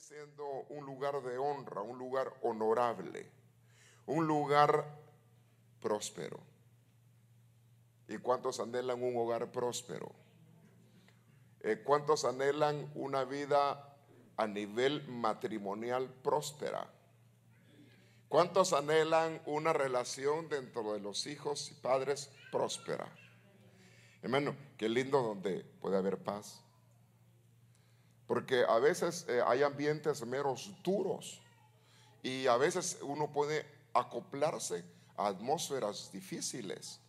siendo un lugar de honra, un lugar honorable, un lugar próspero. ¿Y cuántos anhelan un hogar próspero? ¿Eh, ¿Cuántos anhelan una vida a nivel matrimonial próspera? ¿Cuántos anhelan una relación dentro de los hijos y padres próspera? Hermano, qué lindo donde puede haber paz, porque a veces eh, hay ambientes meros duros y a veces uno puede acoplarse a atmósferas difíciles,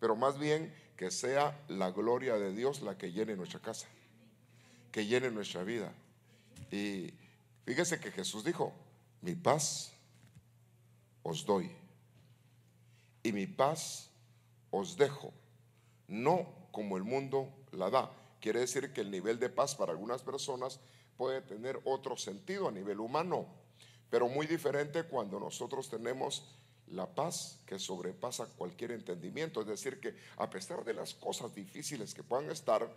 pero más bien que sea la gloria de Dios la que llene nuestra casa, que llene nuestra vida. Y fíjese que Jesús dijo, mi paz os doy y mi paz os dejo, no como el mundo la da. Quiere decir que el nivel de paz para algunas personas puede tener otro sentido a nivel humano, pero muy diferente cuando nosotros tenemos la paz que sobrepasa cualquier entendimiento. Es decir, que a pesar de las cosas difíciles que puedan estar,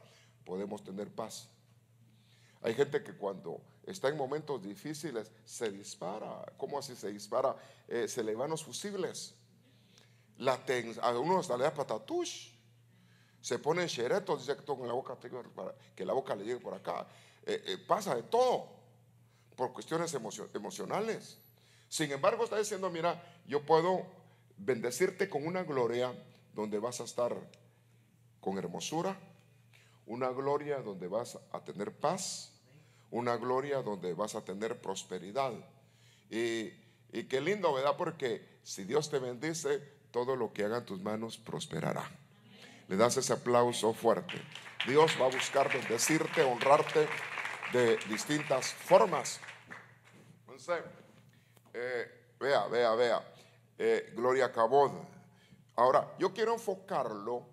podemos tener paz. Hay gente que cuando está en momentos difíciles se dispara. ¿Cómo así se dispara? Eh, se le van los fusibles. La a uno le da patatush se en xereto, dice que con la boca, que la boca le llegue por acá. Eh, eh, pasa de todo por cuestiones emocionales. Sin embargo, está diciendo, mira, yo puedo bendecirte con una gloria donde vas a estar con hermosura, una gloria donde vas a tener paz, una gloria donde vas a tener prosperidad. Y, qué lindo, ¿verdad? Porque si Dios te bendice, todo lo que haga en tus manos prosperará. Le das ese aplauso fuerte. Dios va a buscar bendecirte, honrarte de distintas formas. Eh, vea, vea, vea. Eh, Gloria Cabod. Ahora, yo quiero enfocarlo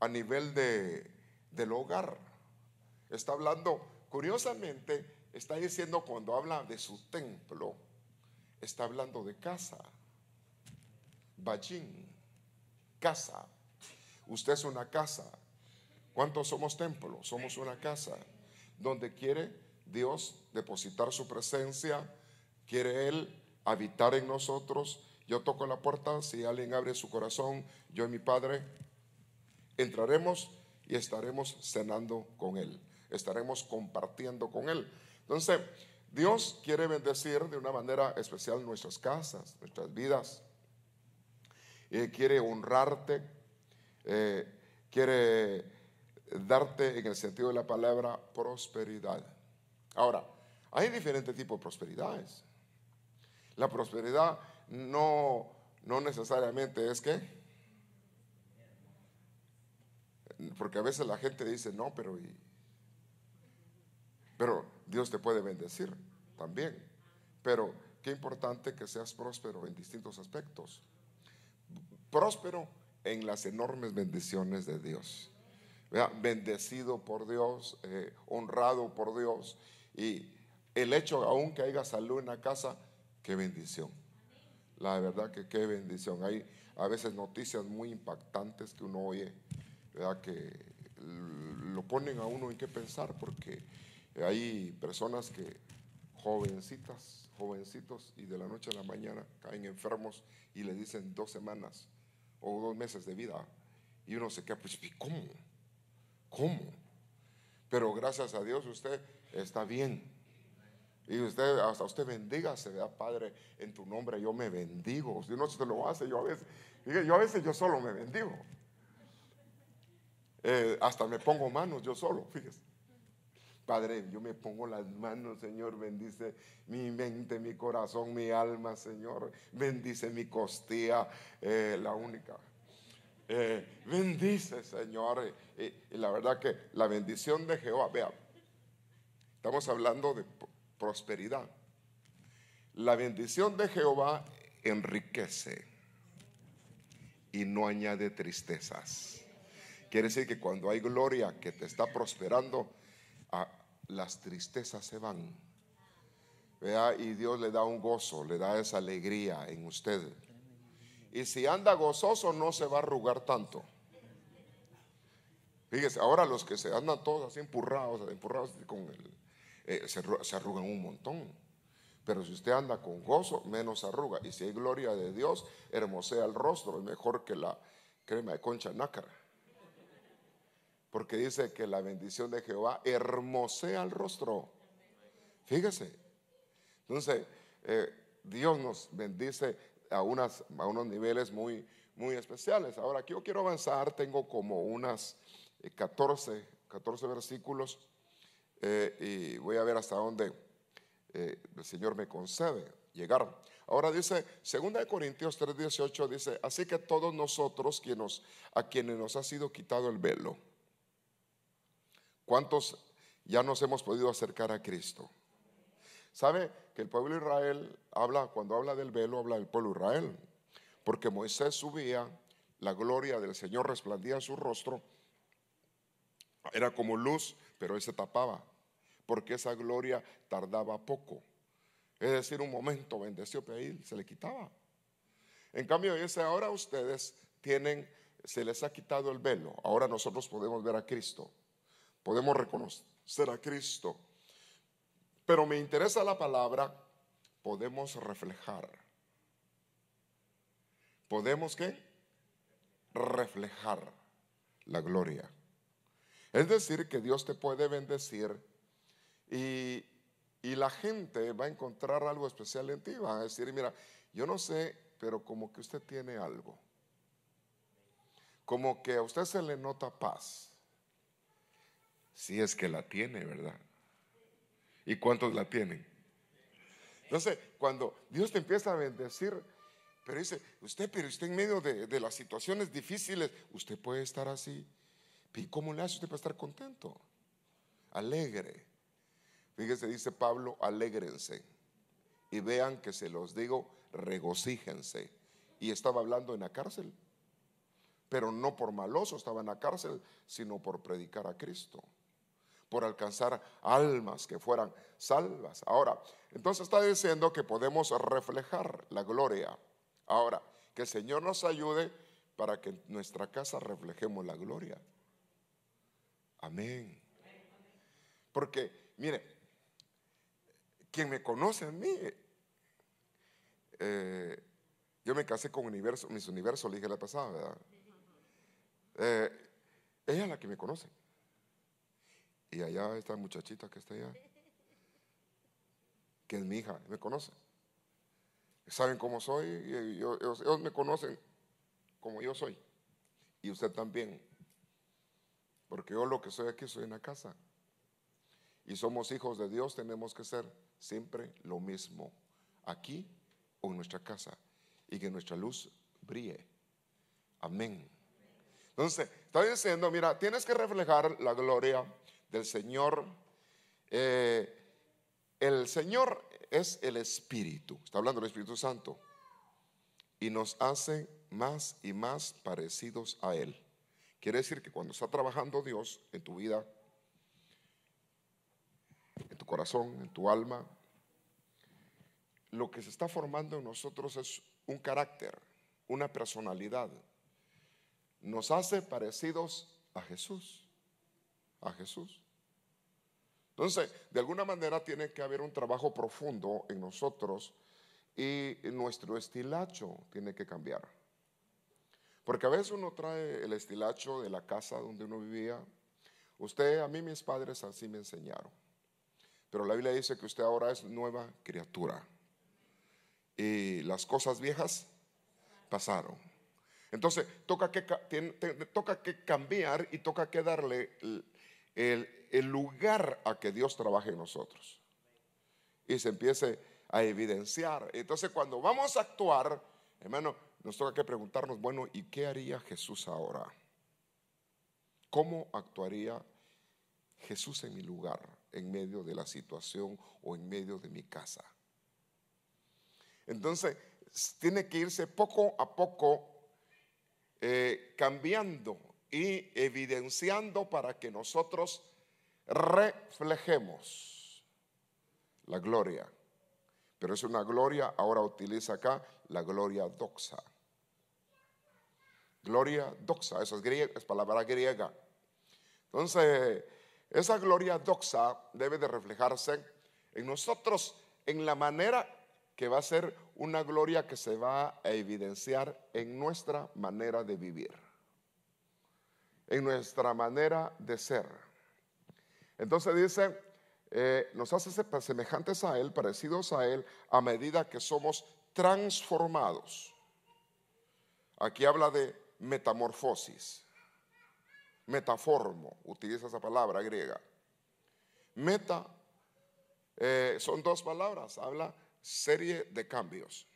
a nivel del hogar. Está hablando, curiosamente, está diciendo cuando habla de su templo, está hablando de casa. Ballín, casa. Usted es una casa. ¿Cuántos somos templos? Somos una casa donde quiere Dios depositar su presencia, quiere Él habitar en nosotros. Yo toco la puerta, si alguien abre su corazón, yo y mi Padre, entraremos y estaremos cenando con Él, estaremos compartiendo con Él. Entonces, Dios quiere bendecir de una manera especial nuestras casas, nuestras vidas. Él quiere honrarte, eh, quiere darte en el sentido de la palabra prosperidad. Ahora, hay diferentes tipos de prosperidades. La prosperidad no, no necesariamente es que, porque a veces la gente dice, no, pero, pero Dios te puede bendecir también. Pero qué importante que seas próspero en distintos aspectos. Próspero en las enormes bendiciones de Dios. Bendecido por Dios, eh, honrado por Dios. Y el hecho, aún que haya salud en la casa, qué bendición. La verdad que qué bendición. Hay a veces noticias muy impactantes que uno oye, ¿verdad? que lo ponen a uno en qué pensar, porque hay personas que, jovencitas, jovencitos, y de la noche a la mañana caen enfermos y le dicen dos semanas o dos meses de vida. Y uno se queda, pues, cómo? ¿Cómo? Pero gracias a Dios usted está bien. Y usted, hasta usted bendiga, se vea Padre, en tu nombre yo me bendigo. Si no se lo hace, yo a veces, yo a veces yo solo me bendigo. Eh, hasta me pongo manos yo solo, fíjese. Padre, yo me pongo las manos, Señor, bendice mi mente, mi corazón, mi alma, Señor, bendice mi costilla, eh, la única. Eh, bendice, Señor. Eh, y la verdad que la bendición de Jehová, vea, estamos hablando de prosperidad. La bendición de Jehová enriquece y no añade tristezas. Quiere decir que cuando hay gloria que te está prosperando, las tristezas se van. ¿Vea? Y Dios le da un gozo, le da esa alegría en usted. Y si anda gozoso no se va a arrugar tanto. Fíjese, ahora los que se andan todos así empurrados, empurrados con eh, se, arrugan un montón. Pero si usted anda con gozo, menos arruga. Y si hay gloria de Dios, hermosea el rostro, es mejor que la crema de concha nácara. Porque dice que la bendición de Jehová hermosea el rostro. Fíjese. Entonces, eh, Dios nos bendice a, a unos niveles muy, muy especiales. Ahora, aquí yo quiero avanzar, tengo como unas 14, eh, versículos eh, y voy a ver hasta dónde el Señor me concede llegar. Ahora dice, 2 Corintios 3:18 dice, así que todos nosotros quienes, a quienes nos ha sido quitado el velo ¿Cuántos ya nos hemos podido acercar a Cristo? ¿Sabe que el pueblo de Israel habla, cuando habla del velo, habla del pueblo de Israel? Porque Moisés subía, la gloria del Señor resplandía en su rostro, era como luz, pero él se tapaba, porque esa gloria tardaba poco. Es decir, un momento bendeció, pero se le quitaba. En cambio, dice, ahora ustedes tienen, se les ha quitado el velo, ahora nosotros podemos ver a Cristo podemos reconocer a Cristo. Pero me interesa la palabra, podemos reflejar. ¿Podemos qué? Reflejar la gloria. Es decir, que Dios te puede bendecir y, y la gente va a encontrar algo especial en ti. Va a decir, mira, yo no sé, pero como que usted tiene algo. Como que a usted se le nota paz si es que la tiene, ¿verdad? ¿Y cuántos la tienen? Entonces, cuando Dios te empieza a bendecir, pero dice, usted, pero usted en medio de, las situaciones difíciles, usted puede estar así. ¿Y cómo le hace usted para estar contento? Alegre. Fíjese, dice Pablo, alegrense Y vean que se los digo, regocíjense. Y estaba hablando en la cárcel. Pero no por maloso estaba en la cárcel, sino por predicar a Cristo por alcanzar almas que fueran salvas. Ahora, entonces está diciendo que podemos reflejar la gloria. Ahora, que el Señor nos ayude para que en nuestra casa reflejemos la gloria. Amén. Porque, mire, quien me conoce a mí, eh, yo me casé con universo, mis universos, le dije la pasada, ¿verdad? Eh, ella es la que me conoce. Y allá esta muchachita que está allá, que es mi hija, me conoce. Saben cómo soy, ellos, me conocen como yo soy. Y usted también. Porque yo lo que soy aquí soy en la casa. Y somos hijos de Dios, tenemos que ser siempre lo mismo. Aquí o en nuestra casa. Y que nuestra luz brille. Amén. Entonces, está diciendo, mira, tienes que reflejar la gloria del Señor. Eh, el Señor es el Espíritu, está hablando del Espíritu Santo, y nos hace más y más parecidos a Él. Quiere decir que cuando está trabajando Dios en tu vida, en tu corazón, en tu alma, lo que se está formando en nosotros es un carácter, una personalidad. Nos hace parecidos a Jesús, a Jesús. Entonces, de alguna manera tiene que haber un trabajo profundo en nosotros y nuestro estilacho tiene que cambiar. Porque a veces uno trae el estilacho de la casa donde uno vivía. Usted, a mí mis padres así me enseñaron. Pero la Biblia dice que usted ahora es nueva criatura. Y las cosas viejas pasaron. Entonces, toca que, toca que cambiar y toca que darle el, lugar a que Dios trabaje en nosotros y se empiece a evidenciar. Entonces cuando vamos a actuar, hermano, nos toca que preguntarnos, bueno, ¿y qué haría Jesús ahora? ¿Cómo actuaría Jesús en mi lugar, en medio de la situación o en medio de mi casa? Entonces, tiene que irse poco a poco eh, cambiando y evidenciando para que nosotros reflejemos la gloria. Pero es una gloria, ahora utiliza acá la gloria doxa. Gloria doxa, esa es, es palabra griega. Entonces, esa gloria doxa debe de reflejarse en nosotros en la manera que va a ser una gloria que se va a evidenciar en nuestra manera de vivir en nuestra manera de ser. Entonces dice, eh, nos hace semejantes a Él, parecidos a Él, a medida que somos transformados. Aquí habla de metamorfosis, metaformo, utiliza esa palabra griega. Meta eh, son dos palabras, habla serie de cambios.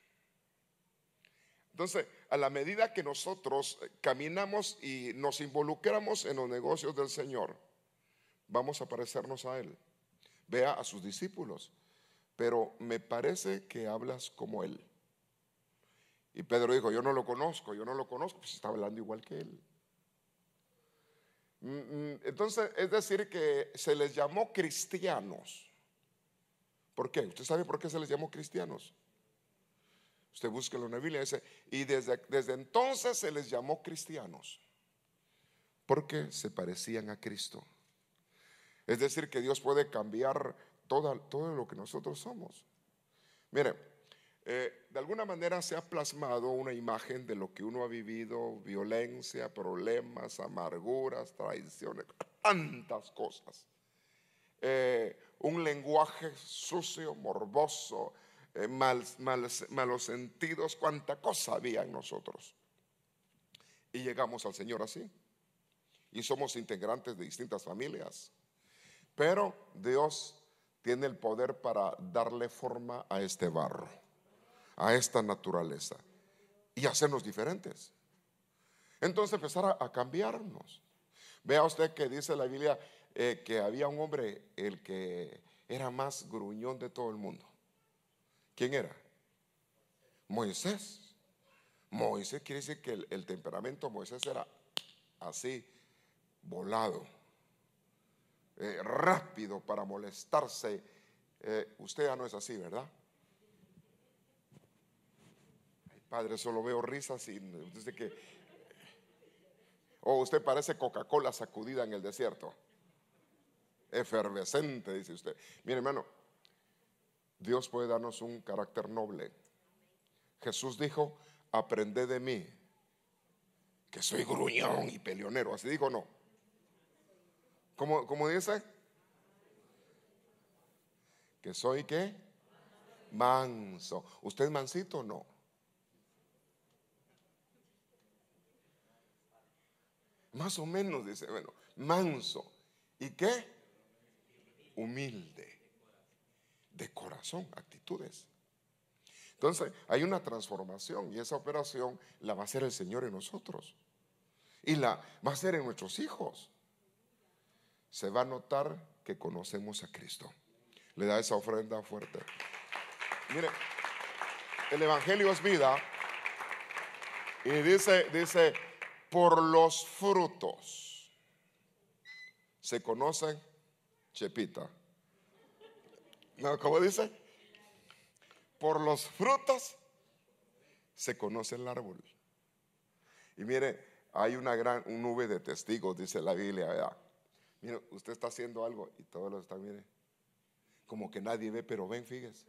Entonces, a la medida que nosotros eh, caminamos y nos involucramos en los negocios del Señor, vamos a parecernos a Él. Vea a sus discípulos, pero me parece que hablas como Él. Y Pedro dijo, yo no lo conozco, yo no lo conozco, pues está hablando igual que Él. Mm, mm, entonces, es decir, que se les llamó cristianos. ¿Por qué? ¿Usted sabe por qué se les llamó cristianos? Usted búsquelo en la Biblia. Dice, y desde, entonces se les llamó cristianos. Porque se parecían a Cristo. Es decir, que Dios puede cambiar todo lo que nosotros somos. Mire, eh, de alguna manera se ha plasmado una imagen de lo que uno ha vivido, violencia, problemas, amarguras, traiciones, tantas cosas. Eh, un lenguaje sucio, morboso, eh, malos sentidos, cuánta cosa había en nosotros. Y llegamos al Señor así. Y somos integrantes de distintas familias. Pero Dios tiene el poder para darle forma a este barro, a esta naturaleza, y hacernos diferentes. Entonces empezar a, cambiarnos. Vea usted que dice la Biblia eh, que había un hombre, el que era más gruñón de todo el mundo. ¿Quién era? Moisés. Moisés quiere decir que el, temperamento de Moisés era así, volado, eh, rápido para molestarse. Eh, usted ya no es así, ¿verdad? padre, solo veo risas y dice que... O oh, usted parece Coca-Cola sacudida en el desierto. Efervescente, dice usted. Mire, hermano, Dios puede darnos un carácter noble. Jesús dijo, aprende de mí, que soy gruñón y peleonero. Así dijo, no. ¿Cómo, cómo dice? Que soy qué? Manso. ¿Usted es mansito o no? Más o menos, dice, bueno, manso. ¿Y qué? Humilde de corazón, actitudes. Entonces hay una transformación y esa operación la va a hacer el Señor en nosotros y la va a hacer en nuestros hijos. Se va a notar que conocemos a Cristo. Le da esa ofrenda fuerte. Mire, el Evangelio es vida y dice, dice, por los frutos se conocen, Chepita, no, ¿cómo dice? Por los frutos se conoce el árbol. Y mire, hay una gran nube de testigos, dice la Biblia, Mire, usted está haciendo algo y todos los están, mire, como que nadie ve, pero ven, fíjese.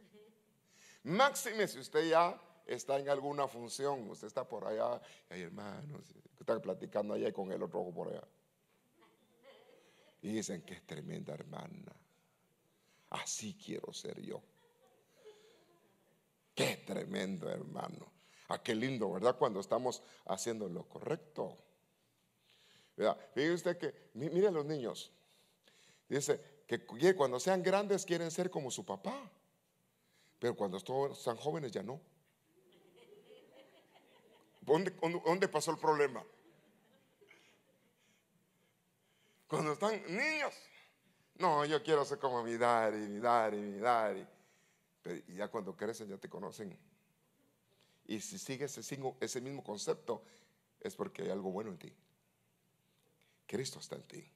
Máxime si usted ya está en alguna función, usted está por allá, hay hermanos, están platicando allá con el otro ojo por allá. Y dicen que es tremenda hermana. Así quiero ser yo. Qué tremendo, hermano. Ah, qué lindo, ¿verdad? Cuando estamos haciendo lo correcto. ¿Verdad? usted que, mire los niños. Dice que cuando sean grandes quieren ser como su papá. Pero cuando están jóvenes ya no. ¿Dónde, dónde pasó el problema? Cuando están niños. No, yo quiero ser como mi daddy, mi daddy, mi daddy. Pero, ya cuando crecen ya te conocen. Y si sigues ese, mismo concepto, es porque hay algo bueno en ti. Cristo está en ti.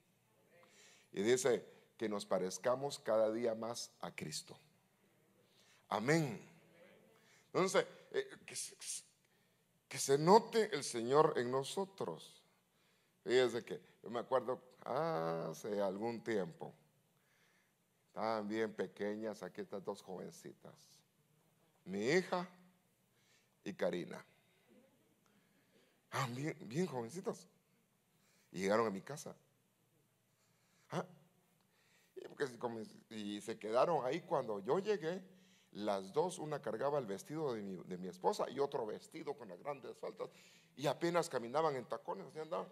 Y dice que nos parezcamos cada día más a Cristo. Amén. Entonces, eh, que, se note el Señor en nosotros. Fíjense que yo me acuerdo hace algún tiempo están bien pequeñas aquí estas dos jovencitas. Mi hija y Karina. Ah, bien, bien jovencitas. Y llegaron a mi casa. Ah, y, se quedaron ahí cuando yo llegué. Las dos, una cargaba el vestido de mi, de mi esposa y otro vestido con las grandes faltas. Y apenas caminaban en tacones, así andaban.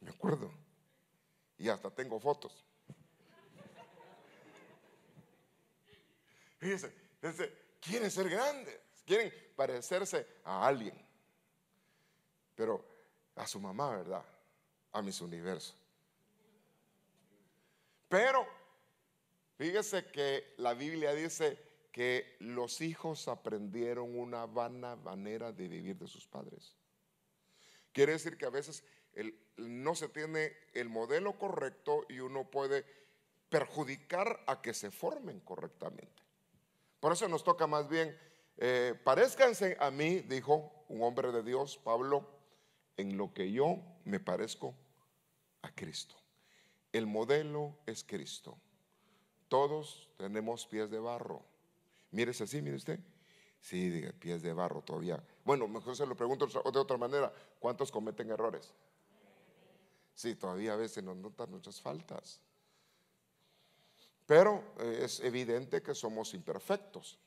Me acuerdo. Y hasta tengo fotos. Fíjense, quieren ser grandes, quieren parecerse a alguien. Pero a su mamá, ¿verdad? A mis universos. Pero, fíjese que la Biblia dice que los hijos aprendieron una vana manera de vivir de sus padres. Quiere decir que a veces no se tiene el modelo correcto y uno puede perjudicar a que se formen correctamente. Por eso nos toca más bien, eh, a mí, dijo un hombre de Dios, Pablo, en lo que yo me parezco a Cristo. El modelo es Cristo. Todos tenemos pies de barro. Mírese así, mire usted. Sí, pies de barro todavía. Bueno, mejor se lo pregunto de otra manera. ¿Cuántos cometen errores? Sí, todavía a veces nos notan nuestras faltas. Pero eh, es evidente que somos imperfectos.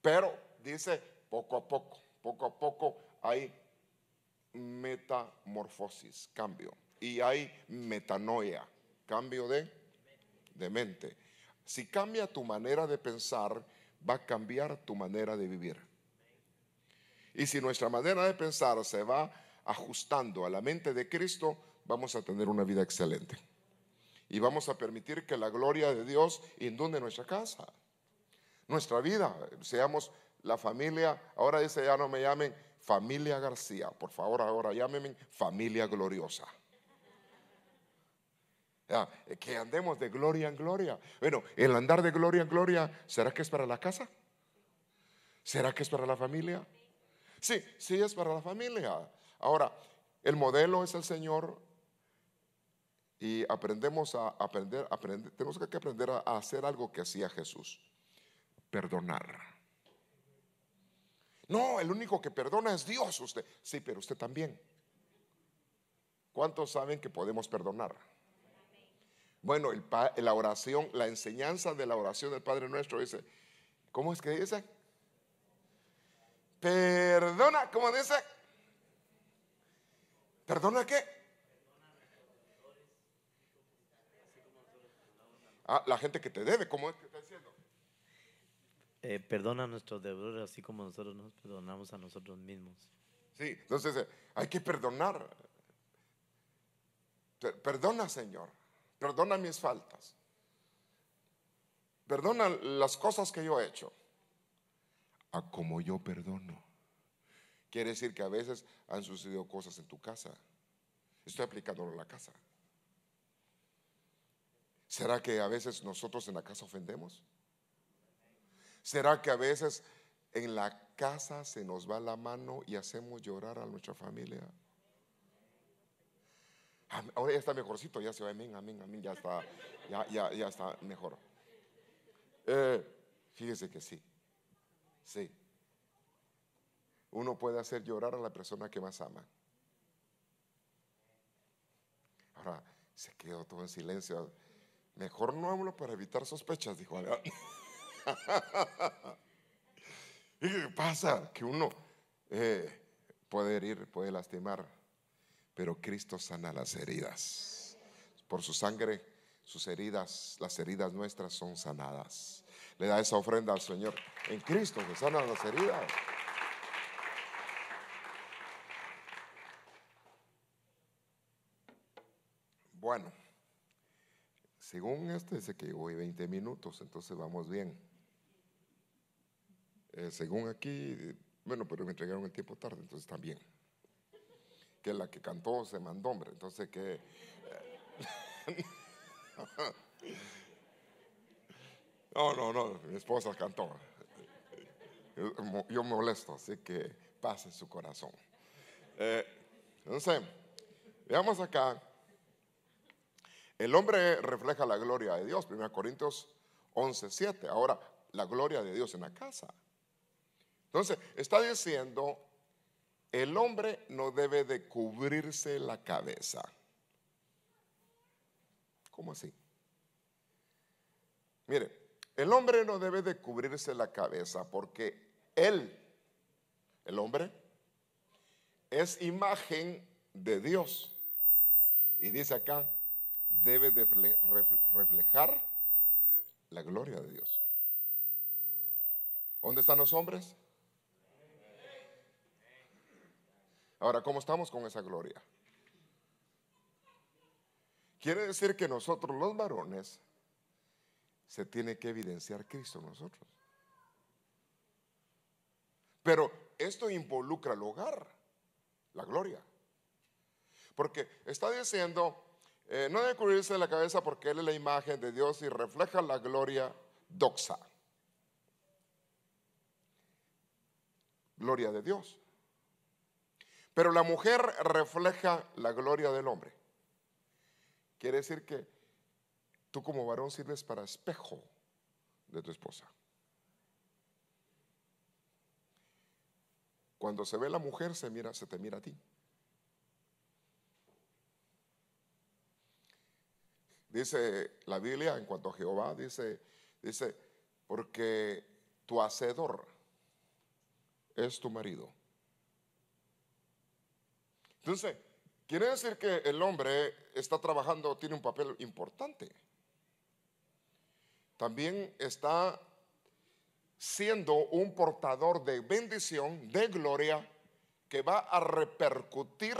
Pero dice poco a poco, poco a poco hay metamorfosis, cambio. Y hay metanoia, cambio de, de mente. Si cambia tu manera de pensar, va a cambiar tu manera de vivir. Y si nuestra manera de pensar se va ajustando a la mente de Cristo, vamos a tener una vida excelente. Y vamos a permitir que la gloria de Dios inunde nuestra casa, nuestra vida. Seamos la familia, ahora dice ya no me llamen familia García, por favor ahora llámenme familia gloriosa. que andemos de gloria en gloria. Bueno, el andar de gloria en gloria, ¿será que es para la casa? ¿Será que es para la familia? Sí, sí es para la familia. Ahora, el modelo es el Señor, y aprendemos a aprender, aprender tenemos que aprender a, hacer algo que hacía Jesús, perdonar. No, el único que perdona es Dios usted. Sí, pero usted también. ¿Cuántos saben que podemos perdonar? Bueno, la oración, la enseñanza de la oración del Padre Nuestro dice, ¿cómo es que dice? Perdona, ¿cómo dice? ¿Perdona qué? a la gente que te debe, ¿cómo es que está diciendo? Eh, perdona a nuestros deudores así como nosotros nos perdonamos a nosotros mismos. Sí, entonces eh, hay que perdonar. Perdona, Señor. Perdona mis faltas. Perdona las cosas que yo he hecho. A como yo perdono. Quiere decir que a veces han sucedido cosas en tu casa. Estoy aplicándolo a la casa. ¿Será que a veces nosotros en la casa ofendemos? ¿Será que a veces en la casa se nos va la mano y hacemos llorar a nuestra familia? Ah, ahora ya está mejorcito, ya se va, amén, amén, amén, ya está, ya, ya, está mejor. Eh, fíjese que sí, sí. Uno puede hacer llorar a la persona que más ama. Ahora se quedó todo en silencio. Mejor no hablo para evitar sospechas, dijo ¿Y qué pasa? Que uno eh, puede herir, puede lastimar, pero Cristo sana las heridas. Por su sangre, sus heridas, las heridas nuestras son sanadas. Le da esa ofrenda al Señor. En Cristo que sanan las heridas. Bueno. Según este, dice que hoy 20 minutos, entonces vamos bien. Eh, según aquí, bueno, pero me entregaron el tiempo tarde, entonces también. Que la que cantó se mandó, hombre, entonces que... Eh, no, no, no, mi esposa cantó. Yo me molesto, así que pase su corazón. Eh, entonces, veamos acá el hombre refleja la gloria de Dios, 1 Corintios 11, 7. Ahora, la gloria de Dios en la casa. Entonces, está diciendo, el hombre no debe de cubrirse la cabeza. ¿Cómo así? Mire, el hombre no debe de cubrirse la cabeza porque él, el hombre, es imagen de Dios. Y dice acá, debe de reflejar la gloria de Dios. ¿Dónde están los hombres? Ahora, ¿cómo estamos con esa gloria? Quiere decir que nosotros los varones se tiene que evidenciar Cristo en nosotros. Pero esto involucra el hogar, la gloria. Porque está diciendo, eh, no debe cubrirse la cabeza porque Él es la imagen de Dios y refleja la gloria doxa. Gloria de Dios. Pero la mujer refleja la gloria del hombre. Quiere decir que tú como varón sirves para espejo de tu esposa. Cuando se ve la mujer, se, mira, se te mira a ti. Dice la Biblia en cuanto a Jehová, dice, dice, porque tu hacedor es tu marido. Entonces, quiere decir que el hombre está trabajando, tiene un papel importante. También está siendo un portador de bendición, de gloria, que va a repercutir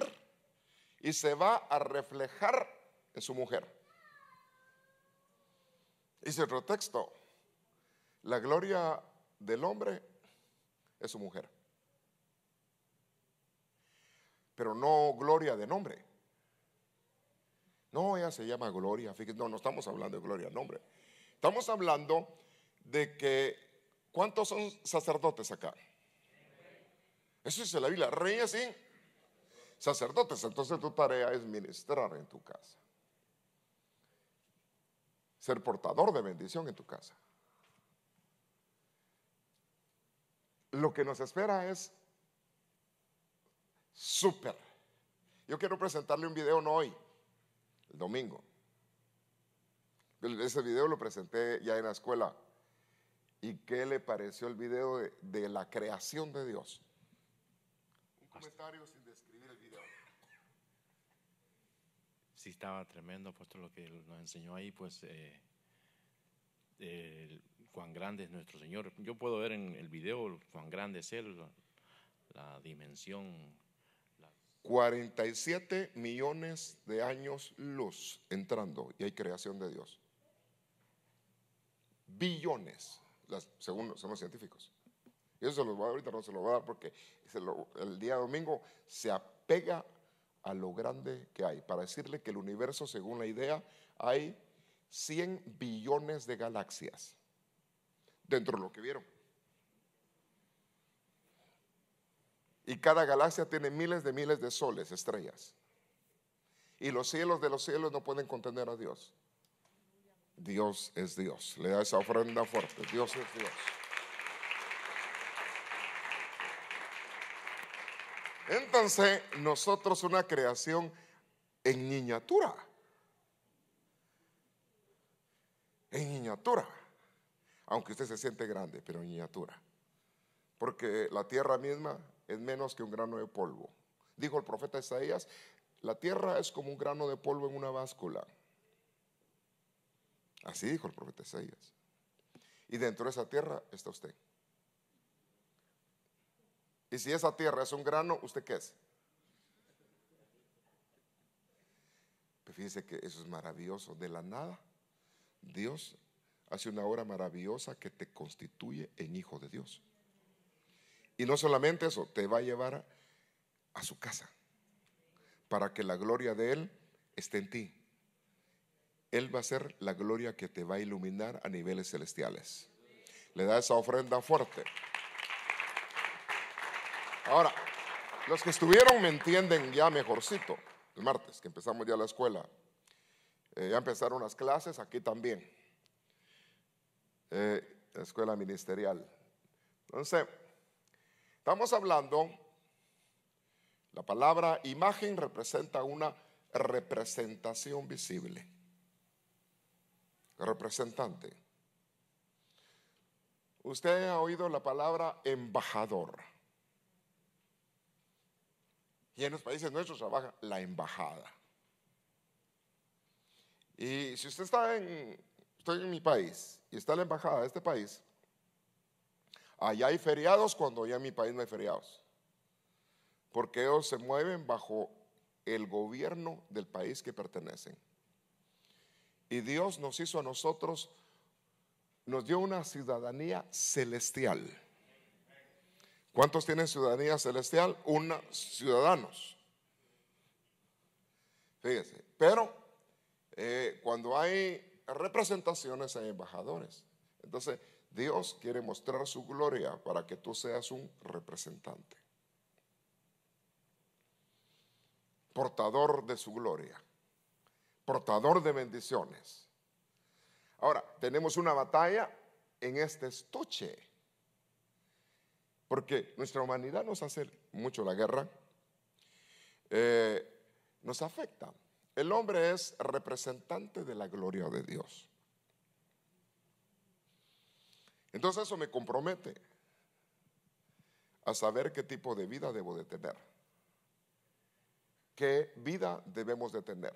y se va a reflejar en su mujer. Dice otro texto, la gloria del hombre es su mujer, pero no gloria de nombre. No, ella se llama Gloria. Fíjense, no, no estamos hablando de Gloria, de nombre. Estamos hablando de que, ¿cuántos son sacerdotes acá? Eso dice la Biblia, Reina, sí. sacerdotes. Entonces tu tarea es ministrar en tu casa ser portador de bendición en tu casa. Lo que nos espera es súper. Yo quiero presentarle un video no hoy, el domingo. Ese video lo presenté ya en la escuela. ¿Y qué le pareció el video de, la creación de Dios? Un comentario sí estaba tremendo, puesto lo que nos enseñó ahí, pues eh, cuán grande es nuestro Señor. Yo puedo ver en el video cuán grande es Él, la, dimensión. 47 millones de años luz entrando y hay creación de Dios. Billones, las, según, según los científicos. Eso se los dar ahorita, no se lo voy a dar porque el día domingo se apega a lo grande que hay. Para decirle que el universo, según la idea, hay 100 billones de galaxias dentro de lo que vieron. Y cada galaxia tiene miles de miles de soles, estrellas. Y los cielos de los cielos no pueden contener a Dios. Dios es Dios. Le da esa ofrenda fuerte. Dios es Dios. Entonces, nosotros una creación en niñatura En niñatura Aunque usted se siente grande, pero en niñatura Porque la tierra misma es menos que un grano de polvo. Dijo el profeta Isaías, la tierra es como un grano de polvo en una báscula. Así dijo el profeta Isaías. Y dentro de esa tierra está usted. Y si esa tierra es un grano, ¿usted qué es? Pero fíjese que eso es maravilloso. De la nada, Dios hace una obra maravillosa que te constituye en hijo de Dios. Y no solamente eso, te va a llevar a, a su casa para que la gloria de Él esté en ti. Él va a ser la gloria que te va a iluminar a niveles celestiales. Le da esa ofrenda fuerte. Ahora, los que estuvieron me entienden ya mejorcito. El martes, que empezamos ya la escuela. Eh, ya empezaron las clases aquí también. Eh, la escuela ministerial. Entonces, estamos hablando, la palabra imagen representa una representación visible. Representante. Usted ha oído la palabra embajador. Y en los países nuestros trabaja la embajada. Y si usted está en, en mi país y está la embajada de este país, allá hay feriados cuando allá en mi país no hay feriados. Porque ellos se mueven bajo el gobierno del país que pertenecen. Y Dios nos hizo a nosotros, nos dio una ciudadanía celestial. ¿Cuántos tienen ciudadanía celestial? Una, ciudadanos. Fíjense, pero eh, cuando hay representaciones hay embajadores. Entonces, Dios quiere mostrar su gloria para que tú seas un representante, portador de su gloria, portador de bendiciones. Ahora, tenemos una batalla en este estuche porque nuestra humanidad nos hace mucho la guerra, eh, nos afecta. El hombre es representante de la gloria de Dios. Entonces eso me compromete a saber qué tipo de vida debo de tener, qué vida debemos de tener.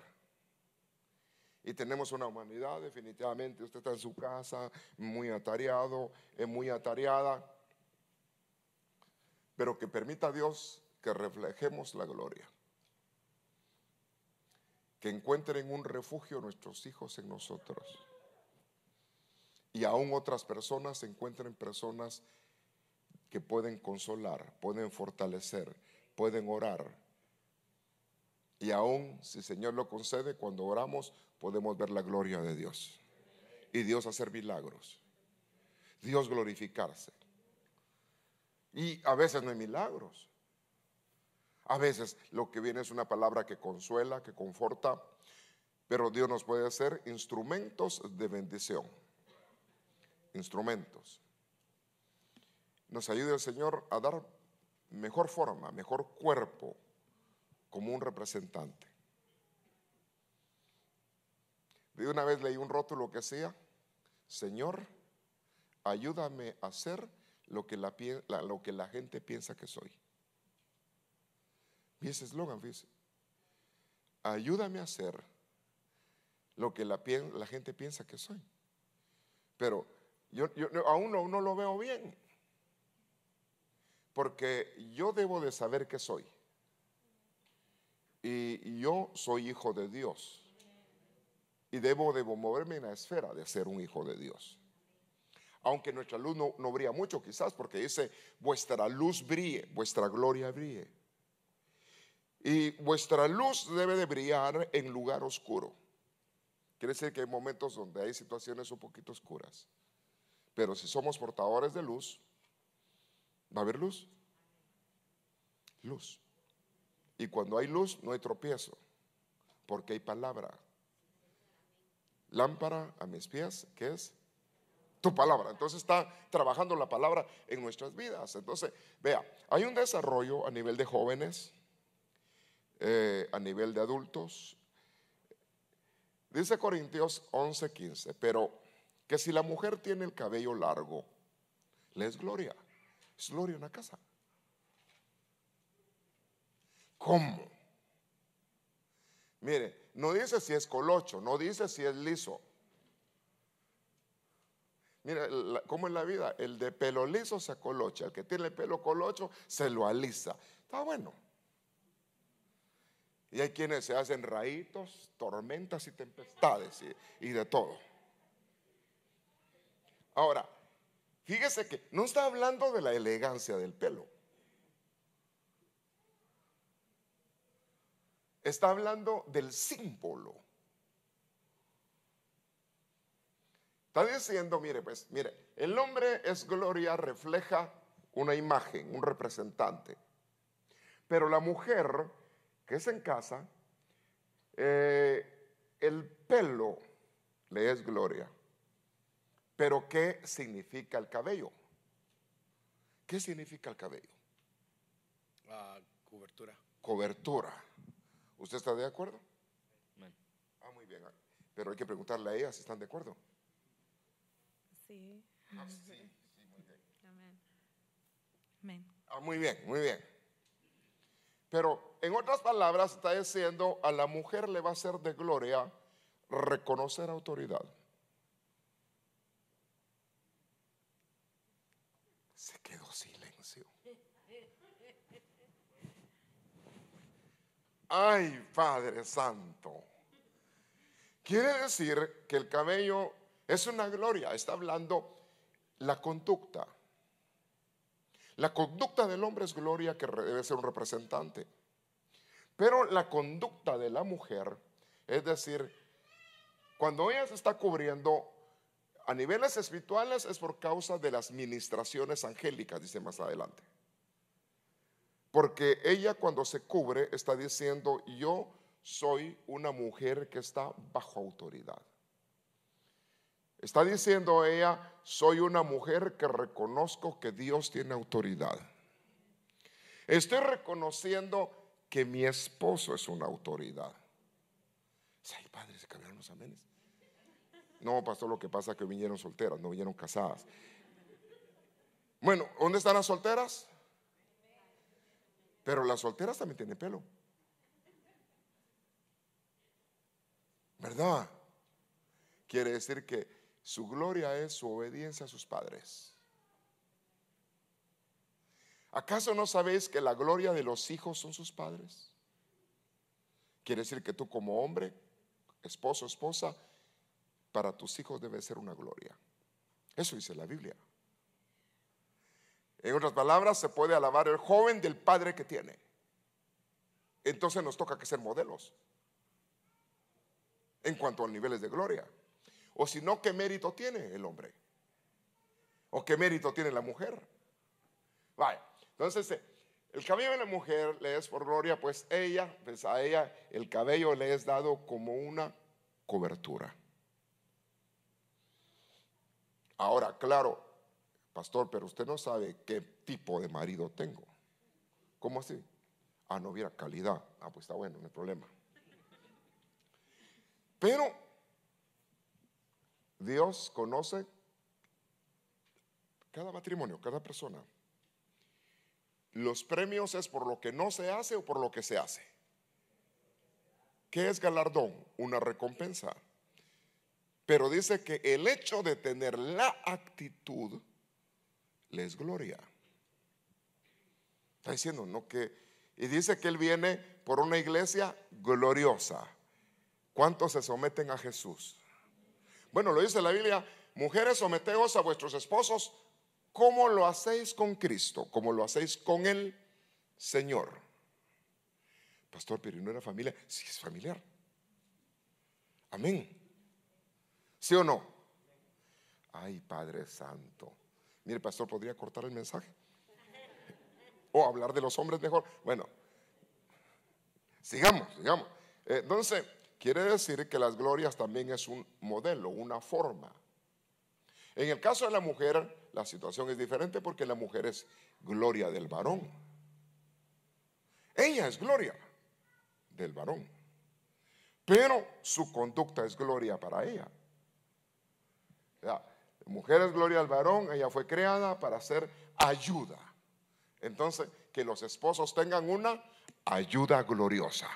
Y tenemos una humanidad definitivamente, usted está en su casa, muy atareado, eh, muy atareada, pero que permita a Dios que reflejemos la gloria. Que encuentren un refugio nuestros hijos en nosotros. Y aún otras personas encuentren personas que pueden consolar, pueden fortalecer, pueden orar. Y aún, si el Señor lo concede, cuando oramos podemos ver la gloria de Dios. Y Dios hacer milagros. Dios glorificarse. Y a veces no hay milagros. A veces lo que viene es una palabra que consuela, que conforta, pero Dios nos puede hacer instrumentos de bendición. Instrumentos. Nos ayude el Señor a dar mejor forma, mejor cuerpo como un representante. De una vez leí un rótulo que decía, Señor, ayúdame a ser lo que la, lo que la gente piensa que soy. Y eslogan, dice Ayúdame a ser lo que la, gente piensa que soy. Pero yo, aún no, no lo veo bien. Porque yo debo de saber que soy. Y yo soy hijo de Dios. Y debo, debo moverme en la esfera de ser un hijo de Dios aunque nuestra luz no, brilla mucho quizás, porque dice, vuestra luz brille, vuestra gloria brille. Y vuestra luz debe de brillar en lugar oscuro. Quiere decir que hay momentos donde hay situaciones un poquito oscuras. Pero si somos portadores de luz, ¿va a haber luz? Luz. Y cuando hay luz no hay tropiezo, porque hay palabra. Lámpara a mis pies, que es tu palabra. Entonces está trabajando la palabra en nuestras vidas. Entonces, vea, hay un desarrollo a nivel de jóvenes, eh, a nivel de adultos. Dice Corintios 11:15, pero que si la mujer tiene el cabello largo, le es gloria. Es gloria en la casa. ¿Cómo? Mire, no dice si es colocho, no dice si es liso Mira, ¿cómo es la vida? El de pelo liso se colocha, el que tiene el pelo colocho se lo alisa. Está bueno. Y hay quienes se hacen rayitos, tormentas y tempestades y de todo. Ahora, fíjese que no está hablando de la elegancia del pelo. Está hablando del símbolo. Está diciendo, mire, pues, mire, el hombre es gloria, refleja una imagen, un representante. Pero la mujer que es en casa, eh, el pelo le es gloria. Pero ¿qué significa el cabello? ¿Qué significa el cabello? La cobertura. Cobertura. ¿Usted está de acuerdo? Ah, muy bien. Pero hay que preguntarle a ella si están de acuerdo. Ah, sí. muy bien. Amén. Ah, muy bien, muy bien. Pero en otras palabras está diciendo, a la mujer le va a ser de gloria reconocer autoridad. Se quedó silencio. Ay, Padre Santo. Quiere decir que el cabello es una gloria, está hablando la conducta. La conducta del hombre es gloria que debe ser un representante. Pero la conducta de la mujer, es decir, cuando ella se está cubriendo a niveles espirituales es por causa de las ministraciones angélicas, dice más adelante. Porque ella cuando se cubre está diciendo, yo soy una mujer que está bajo autoridad. Está diciendo ella, soy una mujer que reconozco que Dios tiene autoridad. Estoy reconociendo que mi esposo es una autoridad. Ay, padre, se cambiaron los No, pastor, lo que pasa es que vinieron solteras, no vinieron casadas. Bueno, ¿dónde están las solteras? Pero las solteras también tienen pelo. ¿Verdad? Quiere decir que su gloria es su obediencia a sus padres. ¿Acaso no sabéis que la gloria de los hijos son sus padres? Quiere decir que tú como hombre, esposo, esposa, para tus hijos debe ser una gloria. Eso dice la Biblia. En otras palabras, se puede alabar el joven del padre que tiene. Entonces nos toca que ser modelos en cuanto a niveles de gloria. O si no, ¿qué mérito tiene el hombre? ¿O qué mérito tiene la mujer? Vale, entonces eh, el cabello de la mujer le es por gloria, pues ella, pues a ella el cabello le es dado como una cobertura. Ahora, claro, pastor, pero usted no sabe qué tipo de marido tengo. ¿Cómo así? Ah, no hubiera calidad. Ah, pues está bueno, no hay problema. Pero Dios conoce cada matrimonio, cada persona. Los premios es por lo que no se hace o por lo que se hace. ¿Qué es galardón? Una recompensa. Pero dice que el hecho de tener la actitud les gloria. Está diciendo, ¿no? Que, y dice que Él viene por una iglesia gloriosa. ¿Cuántos se someten a Jesús? Bueno, lo dice la Biblia, mujeres someteos a vuestros esposos como lo hacéis con Cristo, como lo hacéis con el Señor. Pastor, pero no era familia, sí es familiar. Amén. ¿Sí o no? Ay, Padre Santo. Mire, pastor, ¿podría cortar el mensaje? O hablar de los hombres mejor. Bueno, sigamos, sigamos. Eh, entonces, Quiere decir que las glorias también es un modelo, una forma. En el caso de la mujer, la situación es diferente porque la mujer es gloria del varón. Ella es gloria del varón. Pero su conducta es gloria para ella. La mujer es gloria del varón, ella fue creada para ser ayuda. Entonces, que los esposos tengan una ayuda gloriosa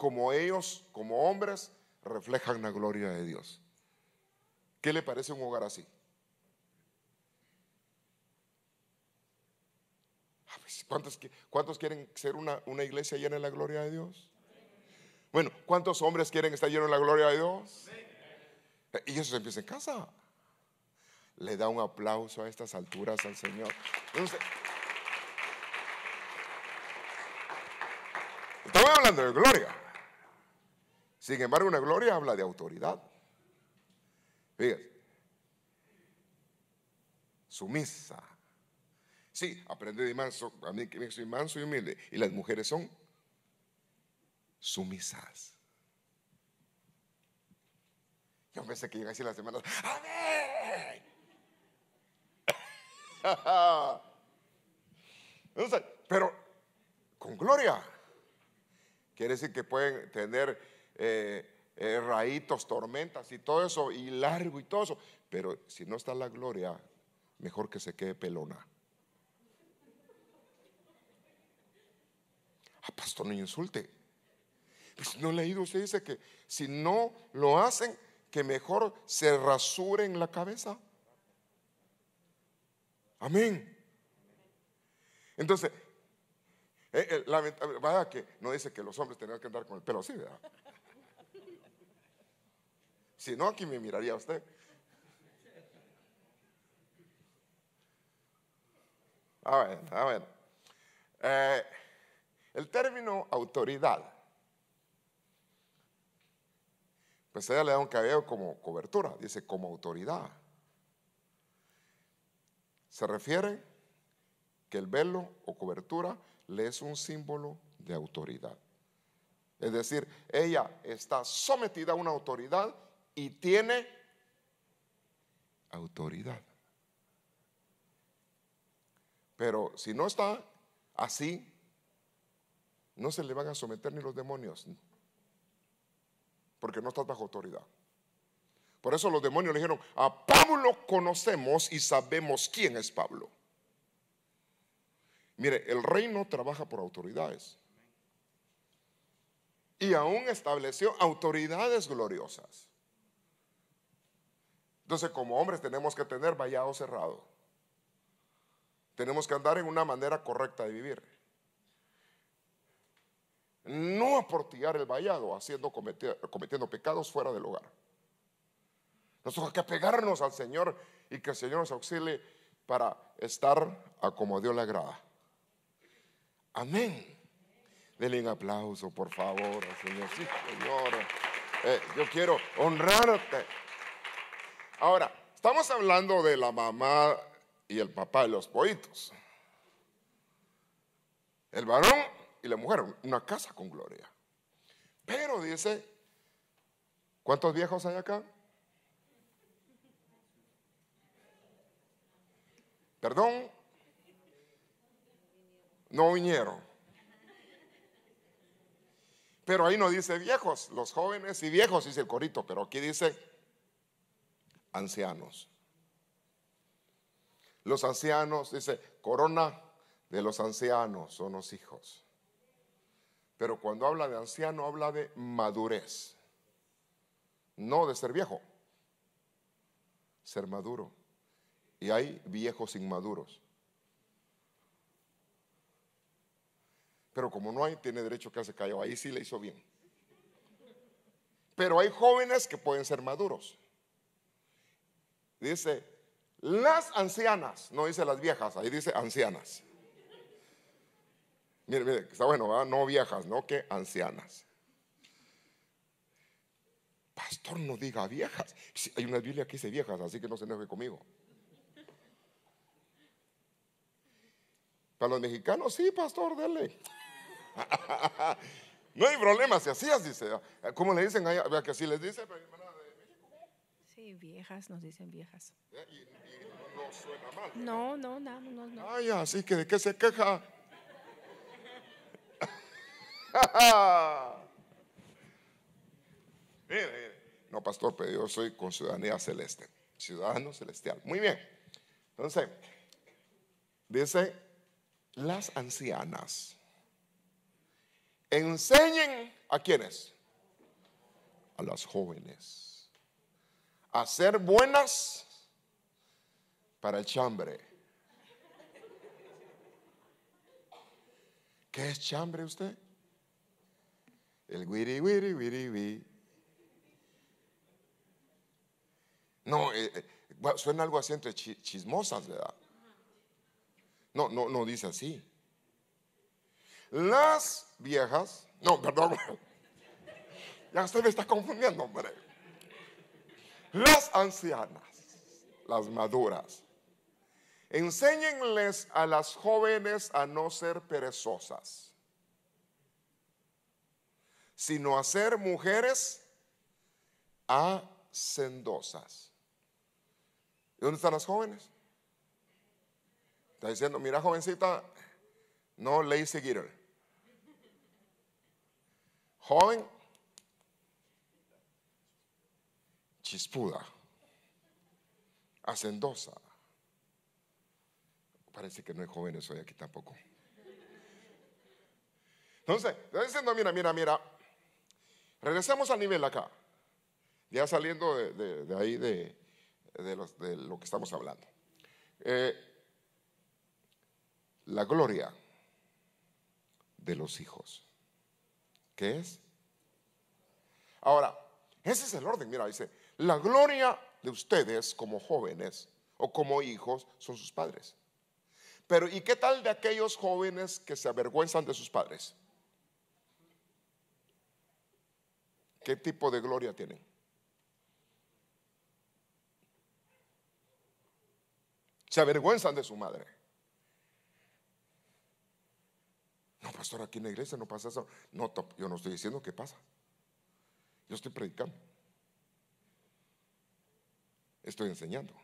como ellos, como hombres, reflejan la gloria de Dios. ¿Qué le parece un hogar así? ¿Cuántos, quieren ser una, iglesia llena de la gloria de Dios? Bueno, ¿cuántos hombres quieren estar llenos de la gloria de Dios? Y eso se empieza en casa. Le da un aplauso a estas alturas al Señor. Entonces, estamos hablando de gloria. Sin embargo, una gloria habla de autoridad. Fíjate. Sumisa. Sí, aprende de manso, a mí que soy manso y humilde. Y las mujeres son sumisas. Yo sé que llegan así las semanas, ¡Amén! pero con gloria. Quiere decir que pueden tener eh, eh tormentas y todo eso, y largo y todo eso. Pero si no está la gloria, mejor que se quede pelona. Ah, pastor, no insulte. Pues no he leído, usted dice que si no lo hacen, que mejor se rasuren la cabeza. Amén. Entonces, eh, eh, vaya que no dice que los hombres tengan que andar con el pelo así, ¿verdad? Si no, aquí me miraría usted. A ver, a ver. el término autoridad, pues ella le da un cabello como cobertura, dice como autoridad. Se refiere que el velo o cobertura le es un símbolo de autoridad. Es decir, ella está sometida a una autoridad y tiene autoridad. Pero si no está así, no se le van a someter ni los demonios, porque no estás bajo autoridad. Por eso los demonios le dijeron, a Pablo conocemos y sabemos quién es Pablo. Mire, el reino trabaja por autoridades. Y aún estableció autoridades gloriosas. Entonces, como hombres tenemos que tener vallado cerrado. Tenemos que andar en una manera correcta de vivir. No aportillar el vallado haciendo cometiendo pecados fuera del hogar. Nosotros hay que pegarnos al Señor y que el Señor nos auxilie para estar a como Dios le agrada. Amén. Denle un aplauso, por favor, al Señor. Sí, Señor. Eh, yo quiero honrarte. Ahora, estamos hablando de la mamá y el papá de los pollitos. El varón y la mujer, una casa con gloria. Pero dice, ¿cuántos viejos hay acá? Perdón, no vinieron. Pero ahí no dice viejos, los jóvenes y viejos, dice el corito, pero aquí dice ancianos. Los ancianos, dice, corona de los ancianos son los hijos. Pero cuando habla de anciano, habla de madurez, no de ser viejo, ser maduro. Y hay viejos inmaduros. Pero como no hay, tiene derecho que se cayó Ahí sí le hizo bien. Pero hay jóvenes que pueden ser maduros. Dice, las ancianas, no dice las viejas, ahí dice ancianas. Mire, mire, está bueno, no viejas, no que ancianas. Pastor, no diga viejas. hay una Biblia que dice viejas, así que no se enoje conmigo. Para los mexicanos, sí, pastor, dele. no hay problema, si así dice. ¿Cómo le dicen allá? que así les dice, viejas, nos dicen viejas. Eh, no suena mal. No, no, no, no, así que de qué se queja. mire, mire. No, pastor, pero yo soy con ciudadanía celeste, ciudadano celestial. Muy bien. Entonces, dice, las ancianas enseñen a quienes, a las jóvenes hacer buenas para el chambre. ¿Qué es chambre usted? El wiri wiri wiri wi. No, eh, eh, suena algo así entre chismosas, ¿verdad? No, no, no dice así. Las viejas, no, perdón, ya usted me está confundiendo, hombre. Las ancianas, las maduras, enséñenles a las jóvenes a no ser perezosas, sino a ser mujeres hacendosas. dónde están las jóvenes? Está diciendo, mira jovencita, no leí seguir. Joven, chispuda, hacendosa. Parece que no hay jóvenes hoy aquí tampoco. Entonces, está diciendo, mira, mira, mira, regresemos al nivel acá, ya saliendo de, ahí de, lo que estamos hablando. Eh, la gloria de los hijos. ¿Qué es? Ahora, ese es el orden, mira, dice, la gloria de ustedes como jóvenes o como hijos son sus padres. Pero ¿y qué tal de aquellos jóvenes que se avergüenzan de sus padres? ¿Qué tipo de gloria tienen? Se avergüenzan de su madre. No, pastor, aquí en la iglesia no pasa eso. No, yo no estoy diciendo qué pasa. Yo estoy predicando estoy enseñando.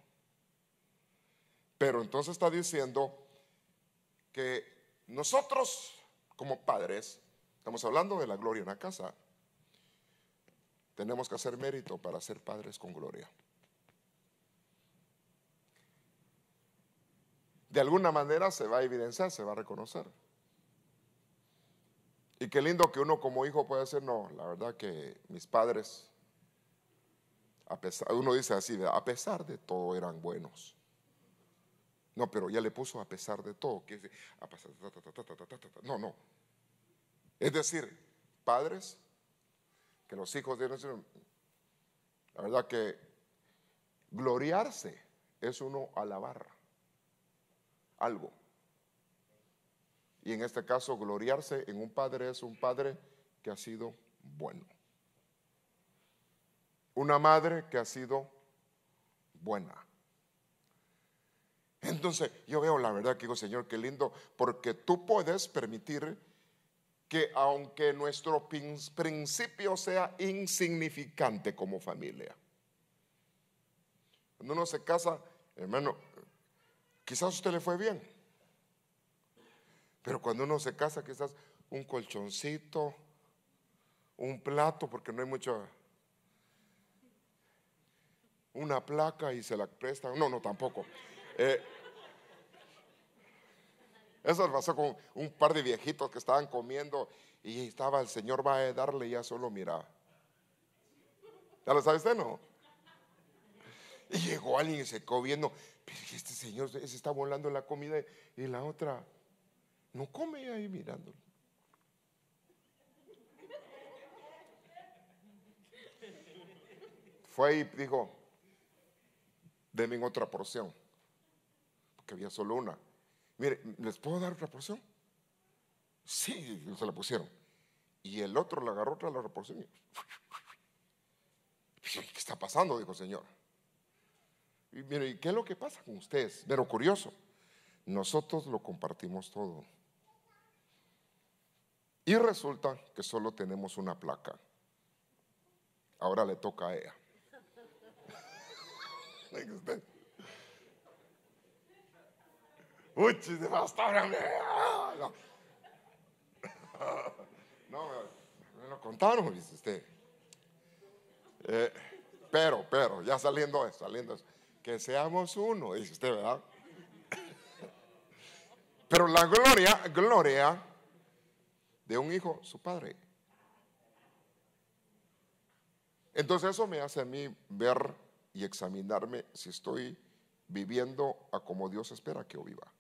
Pero entonces está diciendo que nosotros como padres, estamos hablando de la gloria en la casa, tenemos que hacer mérito para ser padres con gloria. De alguna manera se va a evidenciar, se va a reconocer. Y qué lindo que uno como hijo puede decir, no, la verdad que mis padres uno dice así, a pesar de todo eran buenos. No, pero ya le puso a pesar de todo. Que, no, no. Es decir, padres, que los hijos de la verdad que gloriarse es uno alabar algo. Y en este caso, gloriarse en un padre es un padre que ha sido bueno. Una madre que ha sido buena. Entonces yo veo la verdad que digo, Señor, qué lindo, porque tú puedes permitir que aunque nuestro principio sea insignificante como familia, cuando uno se casa, hermano, quizás usted le fue bien, pero cuando uno se casa, quizás un colchoncito, un plato, porque no hay mucho una placa y se la prestan. No, no, tampoco. Eh, eso pasó con un par de viejitos que estaban comiendo y estaba el Señor va a darle y ya solo miraba. ¿Ya lo sabes usted, no? Y llegó alguien y se quedó viendo, este señor se está volando la comida y la otra no come ahí mirándolo. Fue y dijo, denme otra porción, porque había solo una. Mire, ¿les puedo dar otra porción? Sí, se la pusieron. Y el otro le agarró otra la porción. ¿Qué está pasando? Dijo Señor. mire, ¿y qué es lo que pasa con ustedes? Pero curioso, nosotros lo compartimos todo. Y resulta que solo tenemos una placa. Ahora le toca a ella. Uy, de pastor, No, no me, lo contaron, dice usted. Eh, pero, pero, ya saliendo eso, saliendo eso. Que seamos uno, dice usted, ¿verdad? Pero la gloria, gloria de un hijo, su padre. Entonces eso me hace a mí ver y examinarme si estoy viviendo a como Dios espera que yo viva.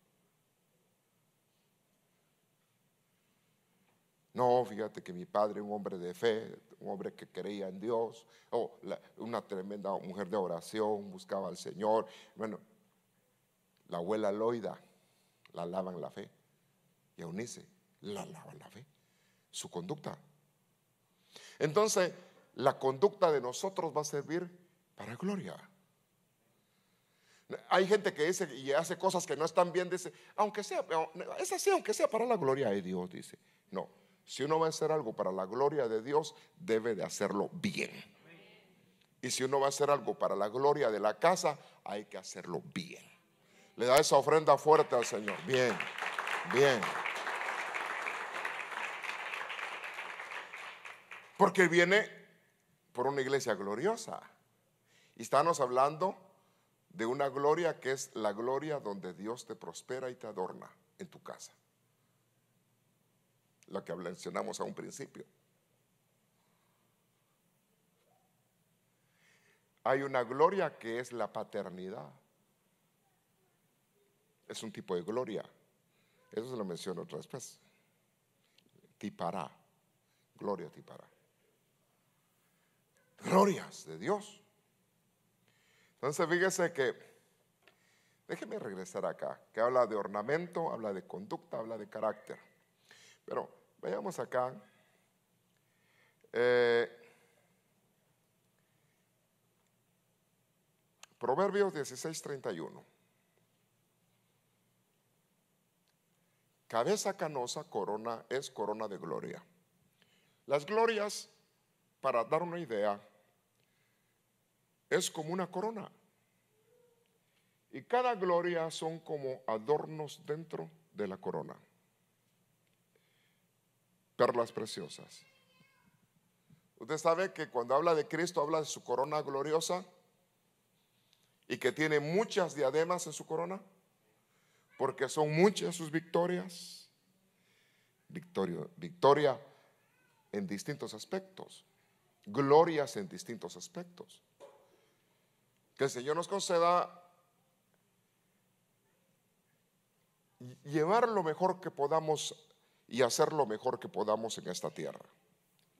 No, fíjate que mi padre, un hombre de fe, un hombre que creía en Dios, o oh, una tremenda mujer de oración, buscaba al Señor. Bueno, la abuela Loida la alaban la fe y a la lavan la fe, su conducta. Entonces, la conducta de nosotros va a servir para gloria. Hay gente que dice y hace cosas que no están bien, dice, aunque sea, es así, aunque sea para la gloria de Dios, dice. No, si uno va a hacer algo para la gloria de Dios, debe de hacerlo bien. Y si uno va a hacer algo para la gloria de la casa, hay que hacerlo bien. Le da esa ofrenda fuerte al Señor. Bien, bien. Porque viene por una iglesia gloriosa. Y estamos hablando de una gloria que es la gloria donde Dios te prospera y te adorna en tu casa. La que mencionamos a un principio. Hay una gloria que es la paternidad. Es un tipo de gloria. Eso se lo menciono otra vez. Pues. Tipará. Gloria tipará. Glorias de Dios. Entonces fíjese que, déjeme regresar acá, que habla de ornamento, habla de conducta, habla de carácter. Pero veamos acá. Eh, Proverbios 16.31. Cabeza canosa corona es corona de gloria. Las glorias, para dar una idea, es como una corona. Y cada gloria son como adornos dentro de la corona. Perlas preciosas. Usted sabe que cuando habla de Cristo habla de su corona gloriosa y que tiene muchas diademas en su corona, porque son muchas sus victorias. Victoria, victoria en distintos aspectos, glorias en distintos aspectos. Que el Señor nos conceda llevar lo mejor que podamos y hacer lo mejor que podamos en esta tierra.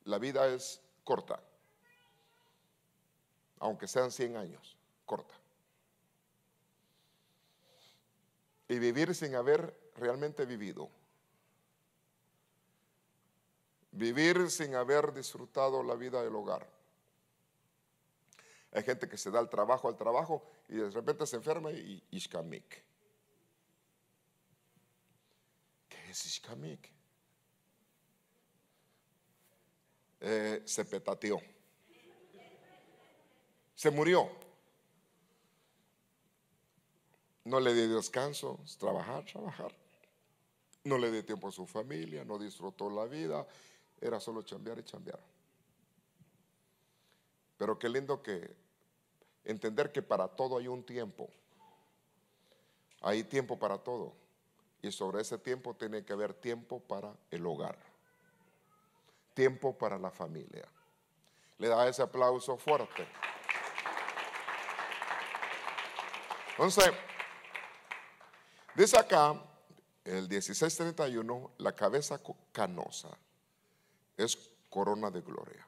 La vida es corta, aunque sean 100 años, corta. Y vivir sin haber realmente vivido. Vivir sin haber disfrutado la vida del hogar. Hay gente que se da el trabajo al trabajo y de repente se enferma y ishkamik. Eh, se petateó. Se murió. No le dio descanso, trabajar, trabajar. No le dio tiempo a su familia, no disfrutó la vida, era solo chambear y chambear. Pero qué lindo que entender que para todo hay un tiempo. Hay tiempo para todo. Y sobre ese tiempo tiene que haber tiempo para el hogar, tiempo para la familia. Le da ese aplauso fuerte. Entonces, dice acá, el 1631, la cabeza canosa es corona de gloria.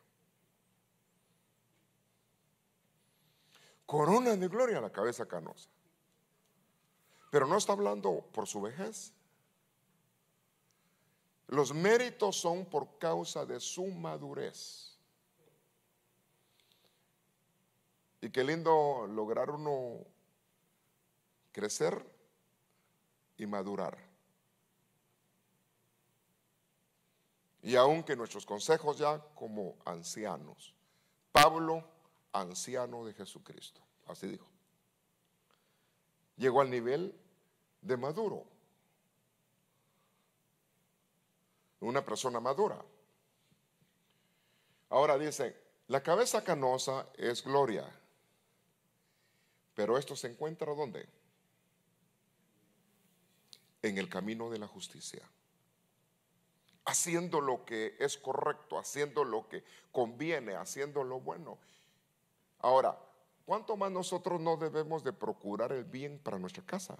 Corona de gloria la cabeza canosa. Pero no está hablando por su vejez. Los méritos son por causa de su madurez. Y qué lindo lograr uno crecer y madurar. Y aunque nuestros consejos ya como ancianos, Pablo, anciano de Jesucristo, así dijo llegó al nivel de maduro. Una persona madura. Ahora dice la cabeza canosa es gloria, pero esto se encuentra ¿dónde? En el camino de la justicia. Haciendo lo que es correcto, haciendo lo que conviene, haciendo lo bueno. Ahora, ¿cuánto más nosotros no debemos de procurar el bien para nuestra casa?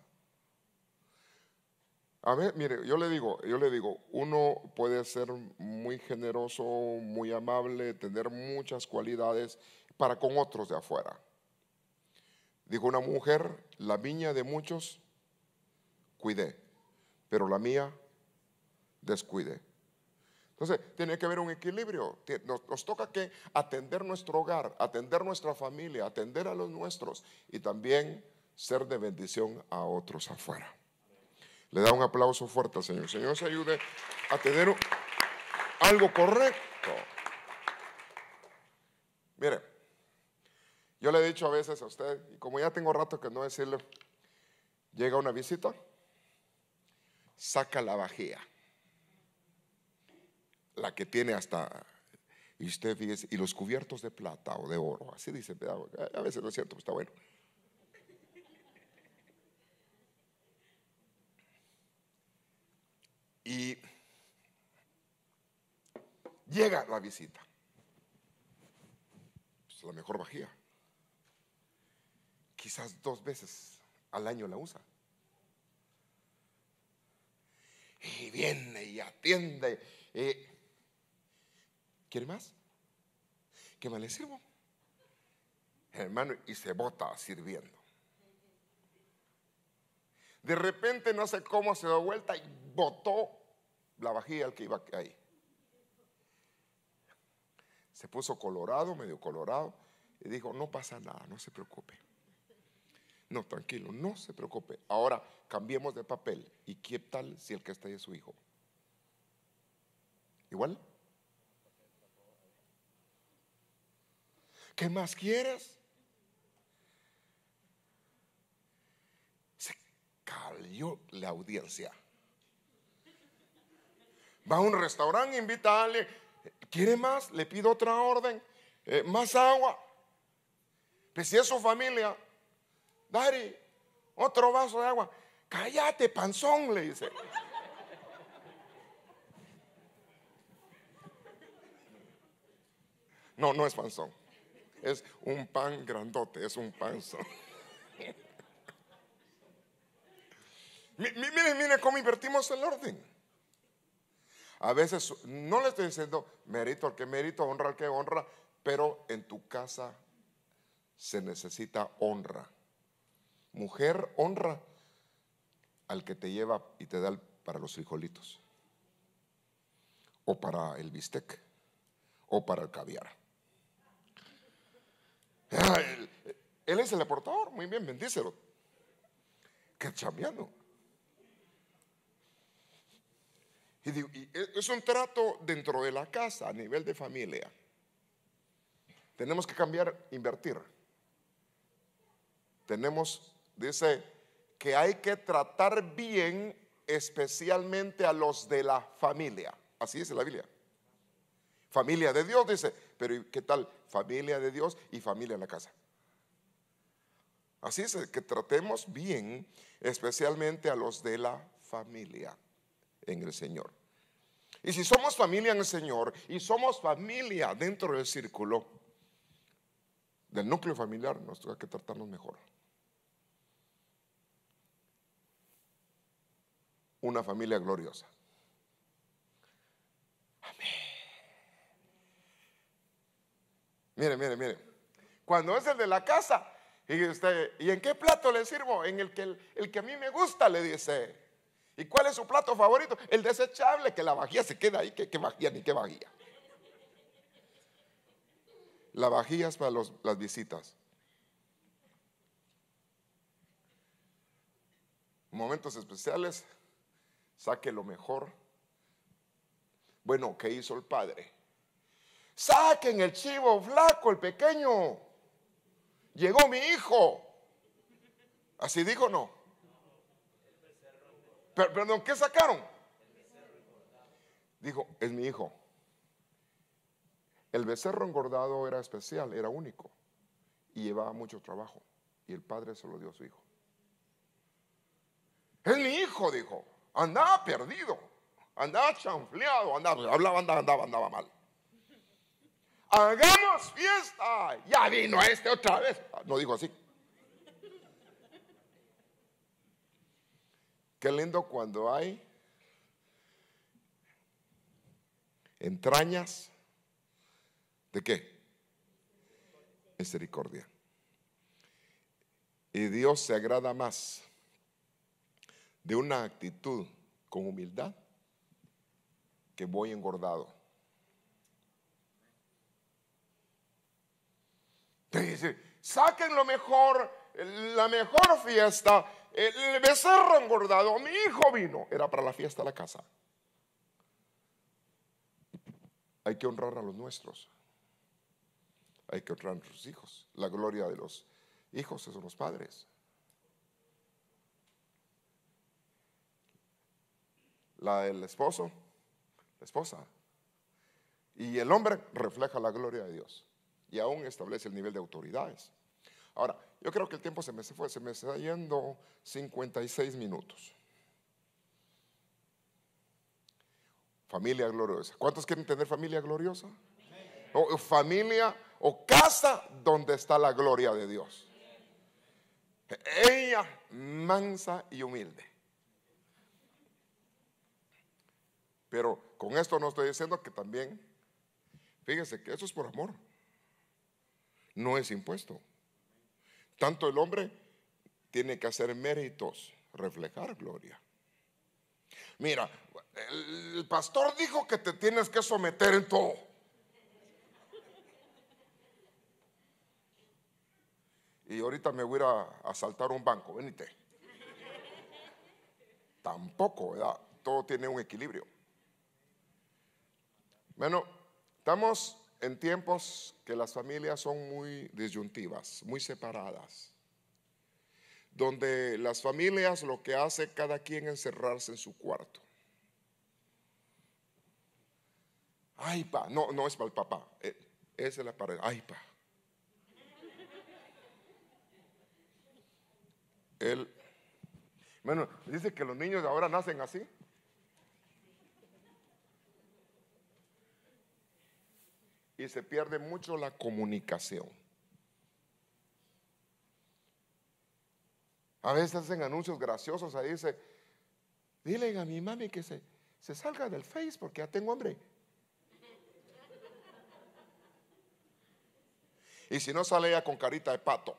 A ver, mire, yo le digo, yo le digo, uno puede ser muy generoso, muy amable, tener muchas cualidades para con otros de afuera. Dijo una mujer, la viña de muchos cuidé, pero la mía descuide. Entonces, tiene que haber un equilibrio. Nos, toca que atender nuestro hogar, atender nuestra familia, atender a los nuestros y también ser de bendición a otros afuera. Le da un aplauso fuerte al Señor. Señor, se ayude a tener algo correcto. Mire, yo le he dicho a veces a usted, y como ya tengo rato que no decirle, llega una visita, saca la vajilla la que tiene hasta, y usted fíjese, y los cubiertos de plata o de oro, así dice, a veces no es cierto, pero pues está bueno. Y llega la visita, Es pues, la mejor vajilla, quizás dos veces al año la usa. Y viene y atiende. Eh, ¿Quiere más? ¿Qué más le sirvo? Hermano, y se bota sirviendo. De repente, no sé cómo se da vuelta y botó la vajilla al que iba ahí. Se puso colorado, medio colorado, y dijo, no pasa nada, no se preocupe. No, tranquilo, no se preocupe. Ahora cambiemos de papel. ¿Y qué tal si el que está ahí es su hijo? ¿Igual? ¿Qué más quieres? Se cayó la audiencia. Va a un restaurante, invita a alguien. ¿Quiere más? Le pido otra orden. Eh, más agua. Pues si es su familia, Dari, otro vaso de agua. Cállate, panzón, le dice. No, no es panzón. Es un pan grandote, es un panzo. Miren, miren cómo invertimos el orden. A veces no le estoy diciendo mérito al que mérito, honra al que honra, pero en tu casa se necesita honra. Mujer, honra al que te lleva y te da para los frijolitos, o para el bistec, o para el caviar. Ah, él, es el aportador, muy bien, bendícelo. que chambeando. Y, e, es un trato dentro de la casa, a nivel de familia. Tenemos que cambiar, invertir. Tenemos, dice, que hay que tratar bien especialmente a los de la familia. Así dice la Biblia. Familia de Dios, dice. Pero ¿qué tal? Familia de Dios y familia en la casa. Así es, que tratemos bien, especialmente a los de la familia en el Señor. Y si somos familia en el Señor y somos familia dentro del círculo del núcleo familiar, nos toca que tratarnos mejor. Una familia gloriosa. Mire, mire, mire. Cuando es el de la casa, y usted, ¿y en qué plato le sirvo? En el que, el, que a mí me gusta, le dice. ¿Y cuál es su plato favorito? El desechable, que la vajilla se queda ahí, que, vajilla ni qué vajilla. La vajilla es para las visitas. Momentos especiales, saque lo mejor. Bueno, ¿qué hizo el padre? Saquen el chivo flaco, el pequeño. Llegó mi hijo. Así dijo, no. perdón, ¿qué sacaron? Dijo, es mi hijo. El becerro engordado era especial, era único y llevaba mucho trabajo. Y el padre se lo dio a su hijo. Es mi hijo, dijo. Andaba perdido, andaba chanfleado, hablaba, andaba, andaba, andaba mal hagamos fiesta. Ya vino este otra vez. No digo así. Qué lindo cuando hay entrañas de qué? Misericordia. Y Dios se agrada más de una actitud con humildad que voy engordado dice, saquen lo mejor, la mejor fiesta, eh, el becerro engordado, mi hijo vino, era para la fiesta de la casa. Hay que honrar a los nuestros. Hay que honrar a nuestros hijos. La gloria de los hijos son los padres. La del esposo, la esposa. Y el hombre refleja la gloria de Dios y aún establece el nivel de autoridades. Ahora, yo creo que el tiempo se me fue, se me está yendo 56 minutos. Familia gloriosa. ¿Cuántos quieren tener familia gloriosa? O familia o casa donde está la gloria de Dios. Ella mansa y humilde. Pero con esto no estoy diciendo que también, fíjense que eso es por amor no es impuesto. Tanto el hombre tiene que hacer méritos, reflejar gloria. Mira, el pastor dijo que te tienes que someter en todo. Y ahorita me voy a asaltar un banco, venite. Tampoco, ¿verdad? Todo tiene un equilibrio. Bueno, estamos en tiempos que las familias son muy disyuntivas, muy separadas, donde las familias lo que hace cada quien encerrarse en su cuarto. Ay, pa, no, no es para el papá, eh, es la pared, ay, pa. El, bueno, dice que los niños de ahora nacen así. y se pierde mucho la comunicación. A veces hacen anuncios graciosos, ahí dice, dile a mi mami que se, se salga del Face porque ya tengo hambre. Y si no sale ella con carita de pato.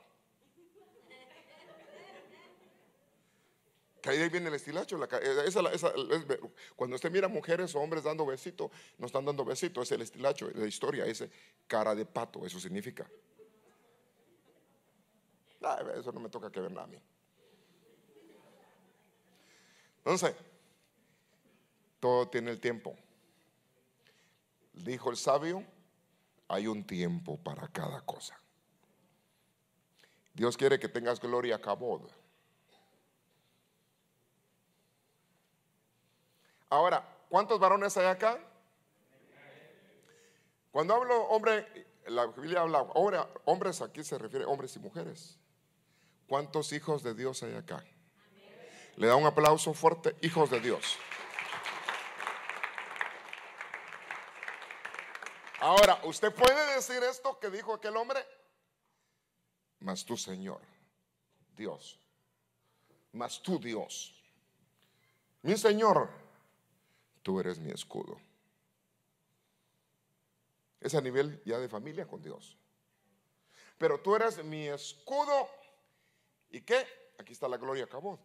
ahí viene el estilacho. Eh, cuando usted mira mujeres o hombres dando besito, no están dando besito, es el estilacho, es la historia, ese cara de pato, eso significa. eso no me toca que ver nada a mí. Entonces, todo tiene el tiempo. Dijo el sabio, hay un tiempo para cada cosa. Dios quiere que tengas gloria a Ahora, ¿cuántos varones hay acá? Cuando hablo hombre, la Biblia habla, ahora hombres aquí se refiere a hombres y mujeres. ¿Cuántos hijos de Dios hay acá? Le da un aplauso fuerte, hijos de Dios. Ahora, usted puede decir esto que dijo aquel hombre, Más tú Señor, Dios, Más tú Dios, mi Señor, tú eres mi escudo. Es a nivel ya de familia con Dios. Pero tú eres mi escudo. ¿Y qué? Aquí está la gloria, acabó.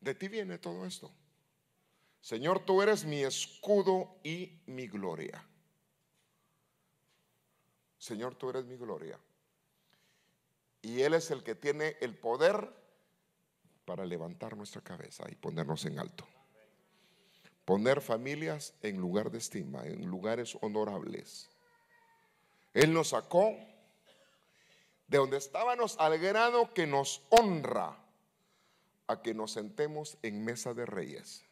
De ti viene todo esto. Señor, tú eres mi escudo y mi gloria. Señor, tú eres mi gloria. Y Él es el que tiene el poder para levantar nuestra cabeza y ponernos en alto. Poner familias en lugar de estima, en lugares honorables. Él nos sacó de donde estábamos al grado que nos honra a que nos sentemos en mesa de reyes.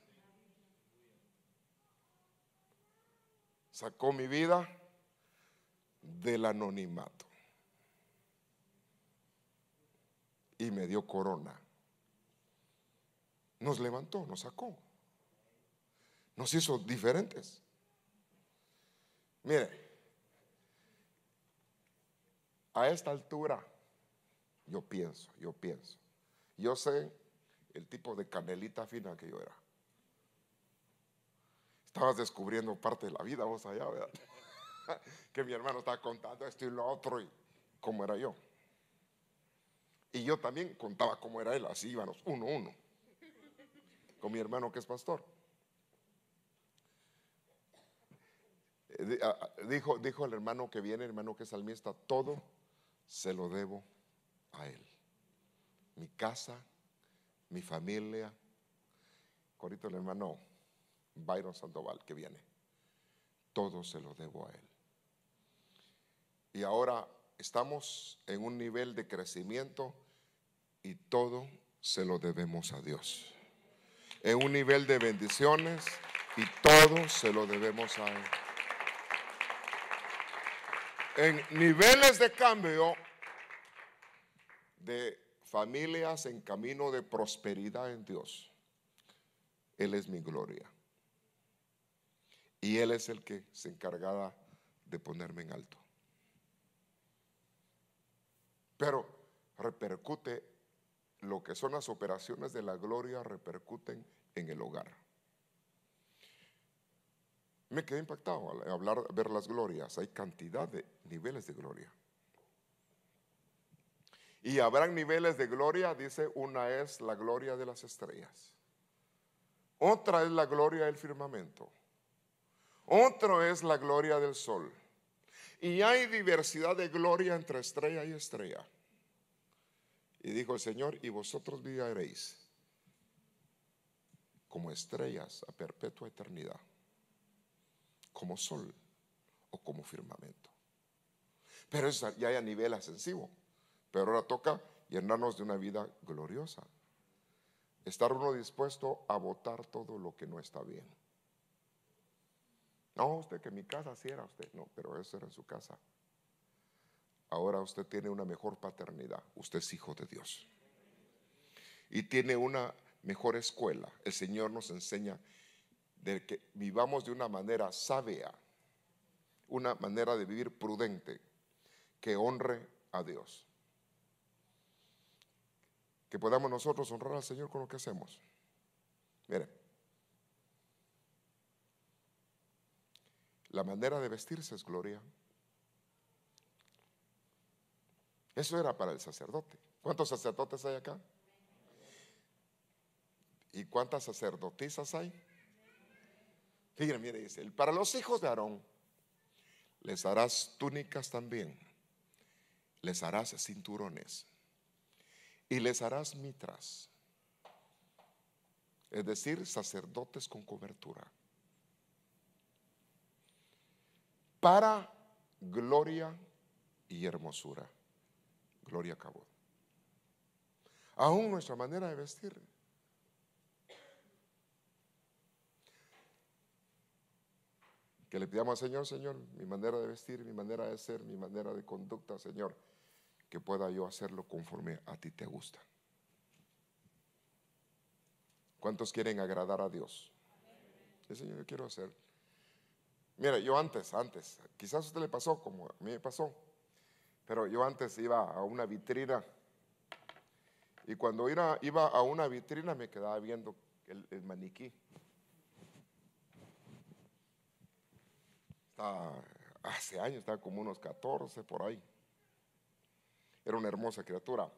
Sacó mi vida del anonimato y me dio corona nos levantó, nos sacó, nos hizo diferentes. Mire, a esta altura, yo pienso, yo pienso, yo sé el tipo de canelita fina que yo era. Estabas descubriendo parte de la vida vos allá, ¿verdad? que mi hermano estaba contando esto y lo otro y cómo era yo. Y yo también contaba cómo era él, así íbamos uno a uno con mi hermano que es pastor. Eh, ah, ah, dijo, dijo el hermano que viene, hermano que es almiesta, todo se lo debo a él. Mi casa, mi familia. Corito el hermano Byron Sandoval que viene. Todo se lo debo a él. Y ahora estamos en un nivel de crecimiento y todo se lo debemos a Dios en un nivel de bendiciones y todo se lo debemos a Él. En niveles de cambio de familias en camino de prosperidad en Dios, Él es mi gloria. Y Él es el que se encargaba de ponerme en alto. Pero repercute lo que son las operaciones de la gloria repercuten en el hogar. Me quedé impactado al hablar, ver las glorias. Hay cantidad de niveles de gloria. Y habrán niveles de gloria, dice, una es la gloria de las estrellas. Otra es la gloria del firmamento. Otro es la gloria del sol. Y hay diversidad de gloria entre estrella y estrella. Y dijo el Señor, y vosotros viviréis como estrellas a perpetua eternidad, como sol o como firmamento. Pero eso ya hay a nivel ascensivo. Pero ahora toca llenarnos de una vida gloriosa. Estar uno dispuesto a votar todo lo que no está bien. No, usted que mi casa sí era usted. No, pero eso era su casa. Ahora usted tiene una mejor paternidad. Usted es hijo de Dios. Y tiene una mejor escuela. El Señor nos enseña de que vivamos de una manera sabia, una manera de vivir prudente, que honre a Dios. Que podamos nosotros honrar al Señor con lo que hacemos. Mire. la manera de vestirse es gloria. Eso era para el sacerdote. ¿Cuántos sacerdotes hay acá? ¿Y cuántas sacerdotisas hay? Fíjense, mire, dice, para los hijos de Aarón les harás túnicas también, les harás cinturones y les harás mitras, es decir, sacerdotes con cobertura, para gloria y hermosura. Gloria acabó Aún nuestra manera de vestir. Que le pidamos al Señor, Señor, mi manera de vestir, mi manera de ser, mi manera de conducta, Señor, que pueda yo hacerlo conforme a ti te gusta. ¿Cuántos quieren agradar a Dios? El Señor, yo quiero hacer. Mira, yo antes, antes, quizás a usted le pasó como a mí me pasó. Pero yo antes iba a una vitrina y cuando iba, a una vitrina me quedaba viendo el, maniquí. hace años, estaba como unos 14 por ahí. Era una hermosa criatura.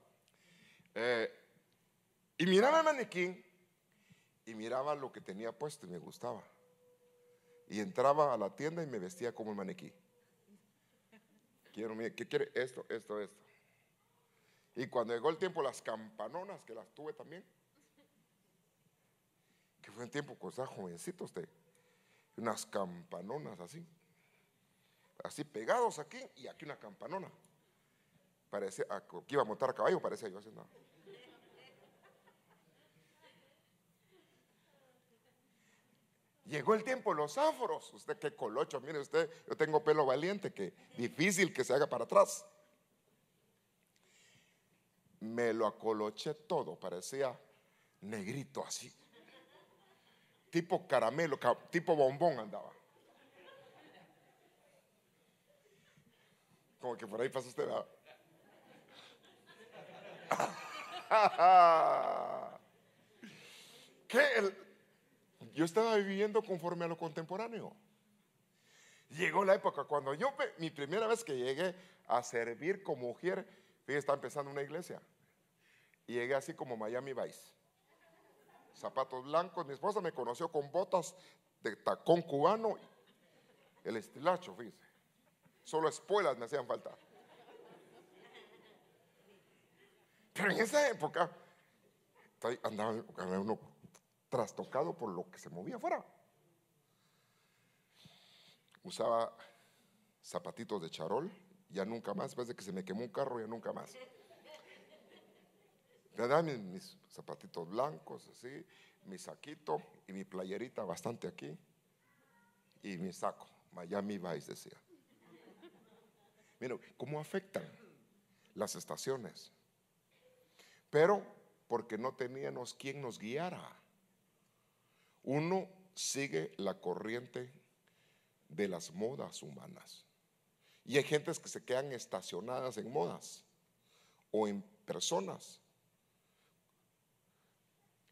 Eh, y miraba el maniquí y miraba lo que tenía puesto y me gustaba. Y entraba a la tienda y me vestía como el maniquí. Quiero, mire, ¿qué quiere? Esto, esto, esto. Y cuando llegó el tiempo, las campanonas, que las tuve también, que fue un tiempo Cuando estaba jovencito usted, unas campanonas así, así pegados aquí y aquí una campanona. Parece ah, que iba a montar a caballo, parecía yo haciendo. Nada. Llegó el tiempo los áforos Usted qué colocho, mire usted, yo tengo pelo valiente, que difícil que se haga para atrás. Me lo acoloché todo, parecía negrito así. Tipo caramelo, tipo bombón andaba. Como que por ahí pasa usted. ¿Qué? El, yo estaba viviendo conforme a lo contemporáneo. Llegó la época cuando yo, mi primera vez que llegué a servir como mujer, fíjate, estaba empezando una iglesia. Y llegué así como Miami Vice. Zapatos blancos, mi esposa me conoció con botas de tacón cubano, el estilacho, fíjese. Solo espuelas me hacían falta. Pero en esa época, andaba uno trastocado por lo que se movía afuera. Usaba zapatitos de charol, ya nunca más, después de que se me quemó un carro, ya nunca más. Me mis, zapatitos blancos, así, mi saquito y mi playerita bastante aquí, y mi saco, Miami Vice decía. Miren, ¿cómo afectan las estaciones? Pero porque no teníamos quien nos guiara. Uno sigue la corriente de las modas humanas. Y hay gentes que se quedan estacionadas en modas o en personas.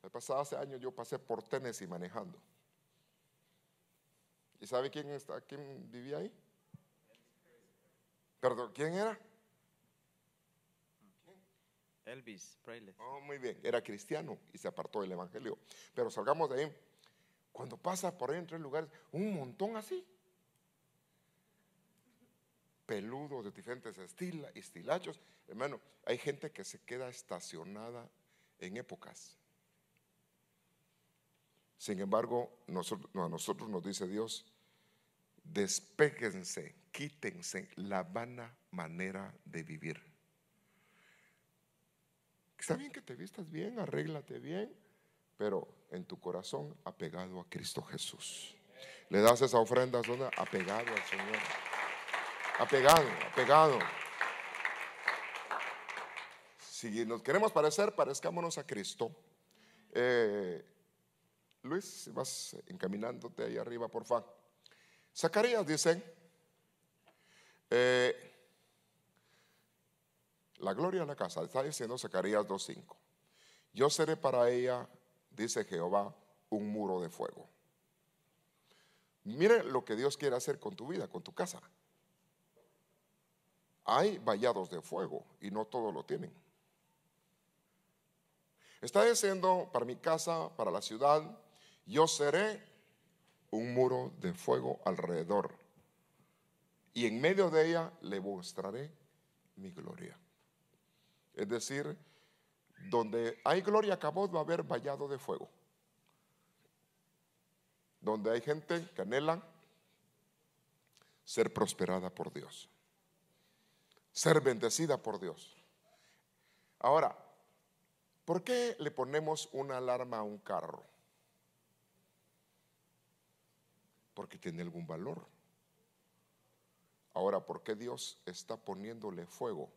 El pasado hace años yo pasé por Tennessee manejando. ¿Y sabe quién, está, quién vivía ahí? Perdón, ¿quién era? Elvis Presley. Oh, muy bien, era cristiano y se apartó del Evangelio. Pero salgamos de ahí cuando pasa por ahí en tres lugares, un montón así. Peludos de diferentes estilos, estilachos. Hermano, hay gente que se queda estacionada en épocas. Sin embargo, a nosotros nos dice Dios, despéguense, quítense la vana manera de vivir. Está bien que te vistas bien, arréglate bien, pero en tu corazón apegado a Cristo Jesús. Le das esa ofrenda zona apegado al Señor. Apegado, apegado. Si nos queremos parecer, parezcámonos a Cristo. Eh, Luis, vas encaminándote ahí arriba, por favor. Zacarías dicen, eh, la gloria en la casa, está diciendo Zacarías 2.5, yo seré para ella dice Jehová, un muro de fuego. Mire lo que Dios quiere hacer con tu vida, con tu casa. Hay vallados de fuego y no todos lo tienen. Está diciendo, para mi casa, para la ciudad, yo seré un muro de fuego alrededor. Y en medio de ella le mostraré mi gloria. Es decir, donde hay gloria acabó va a haber vallado de fuego. Donde hay gente que anhela ser prosperada por Dios, ser bendecida por Dios. Ahora, ¿por qué le ponemos una alarma a un carro? Porque tiene algún valor. Ahora, ¿por qué Dios está poniéndole fuego?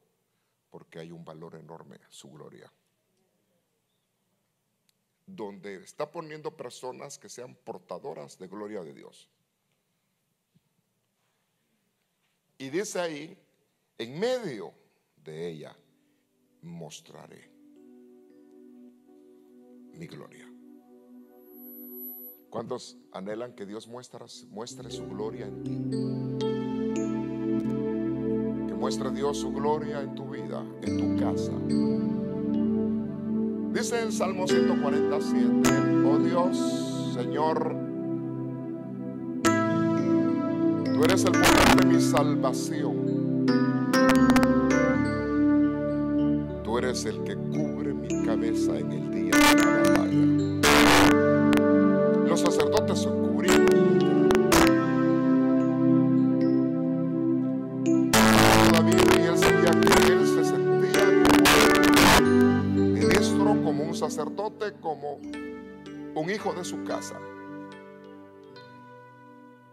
Porque hay un valor enorme, su gloria donde está poniendo personas que sean portadoras de gloria de Dios. Y dice ahí, en medio de ella mostraré mi gloria. ¿Cuántos anhelan que Dios muestre, muestre su gloria en ti? Que muestre Dios su gloria en tu vida, en tu casa. Dice en Salmo 147, oh Dios, Señor, tú eres el poder de mi salvación. Tú eres el que cubre mi cabeza en el día de la batalla. Los sacerdotes son cubiertos como un hijo de su casa.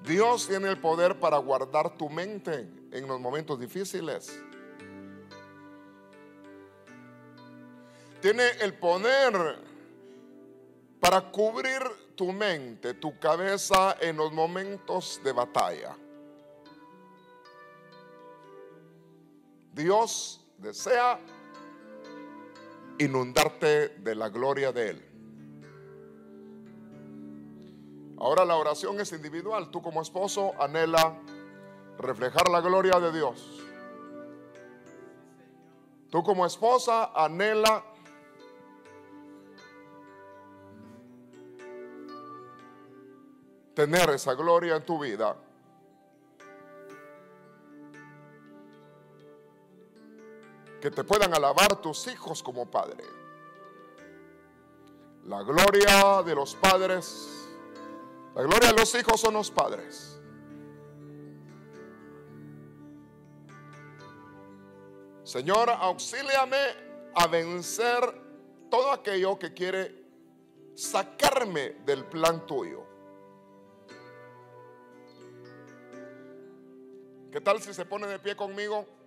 Dios tiene el poder para guardar tu mente en los momentos difíciles. Tiene el poder para cubrir tu mente, tu cabeza en los momentos de batalla. Dios desea inundarte de la gloria de Él. Ahora la oración es individual. Tú como esposo anhela reflejar la gloria de Dios. Tú como esposa anhela tener esa gloria en tu vida. que te puedan alabar tus hijos como padre. La gloria de los padres, la gloria de los hijos son los padres. Señor, auxíliame a vencer todo aquello que quiere sacarme del plan tuyo. ¿Qué tal si se pone de pie conmigo?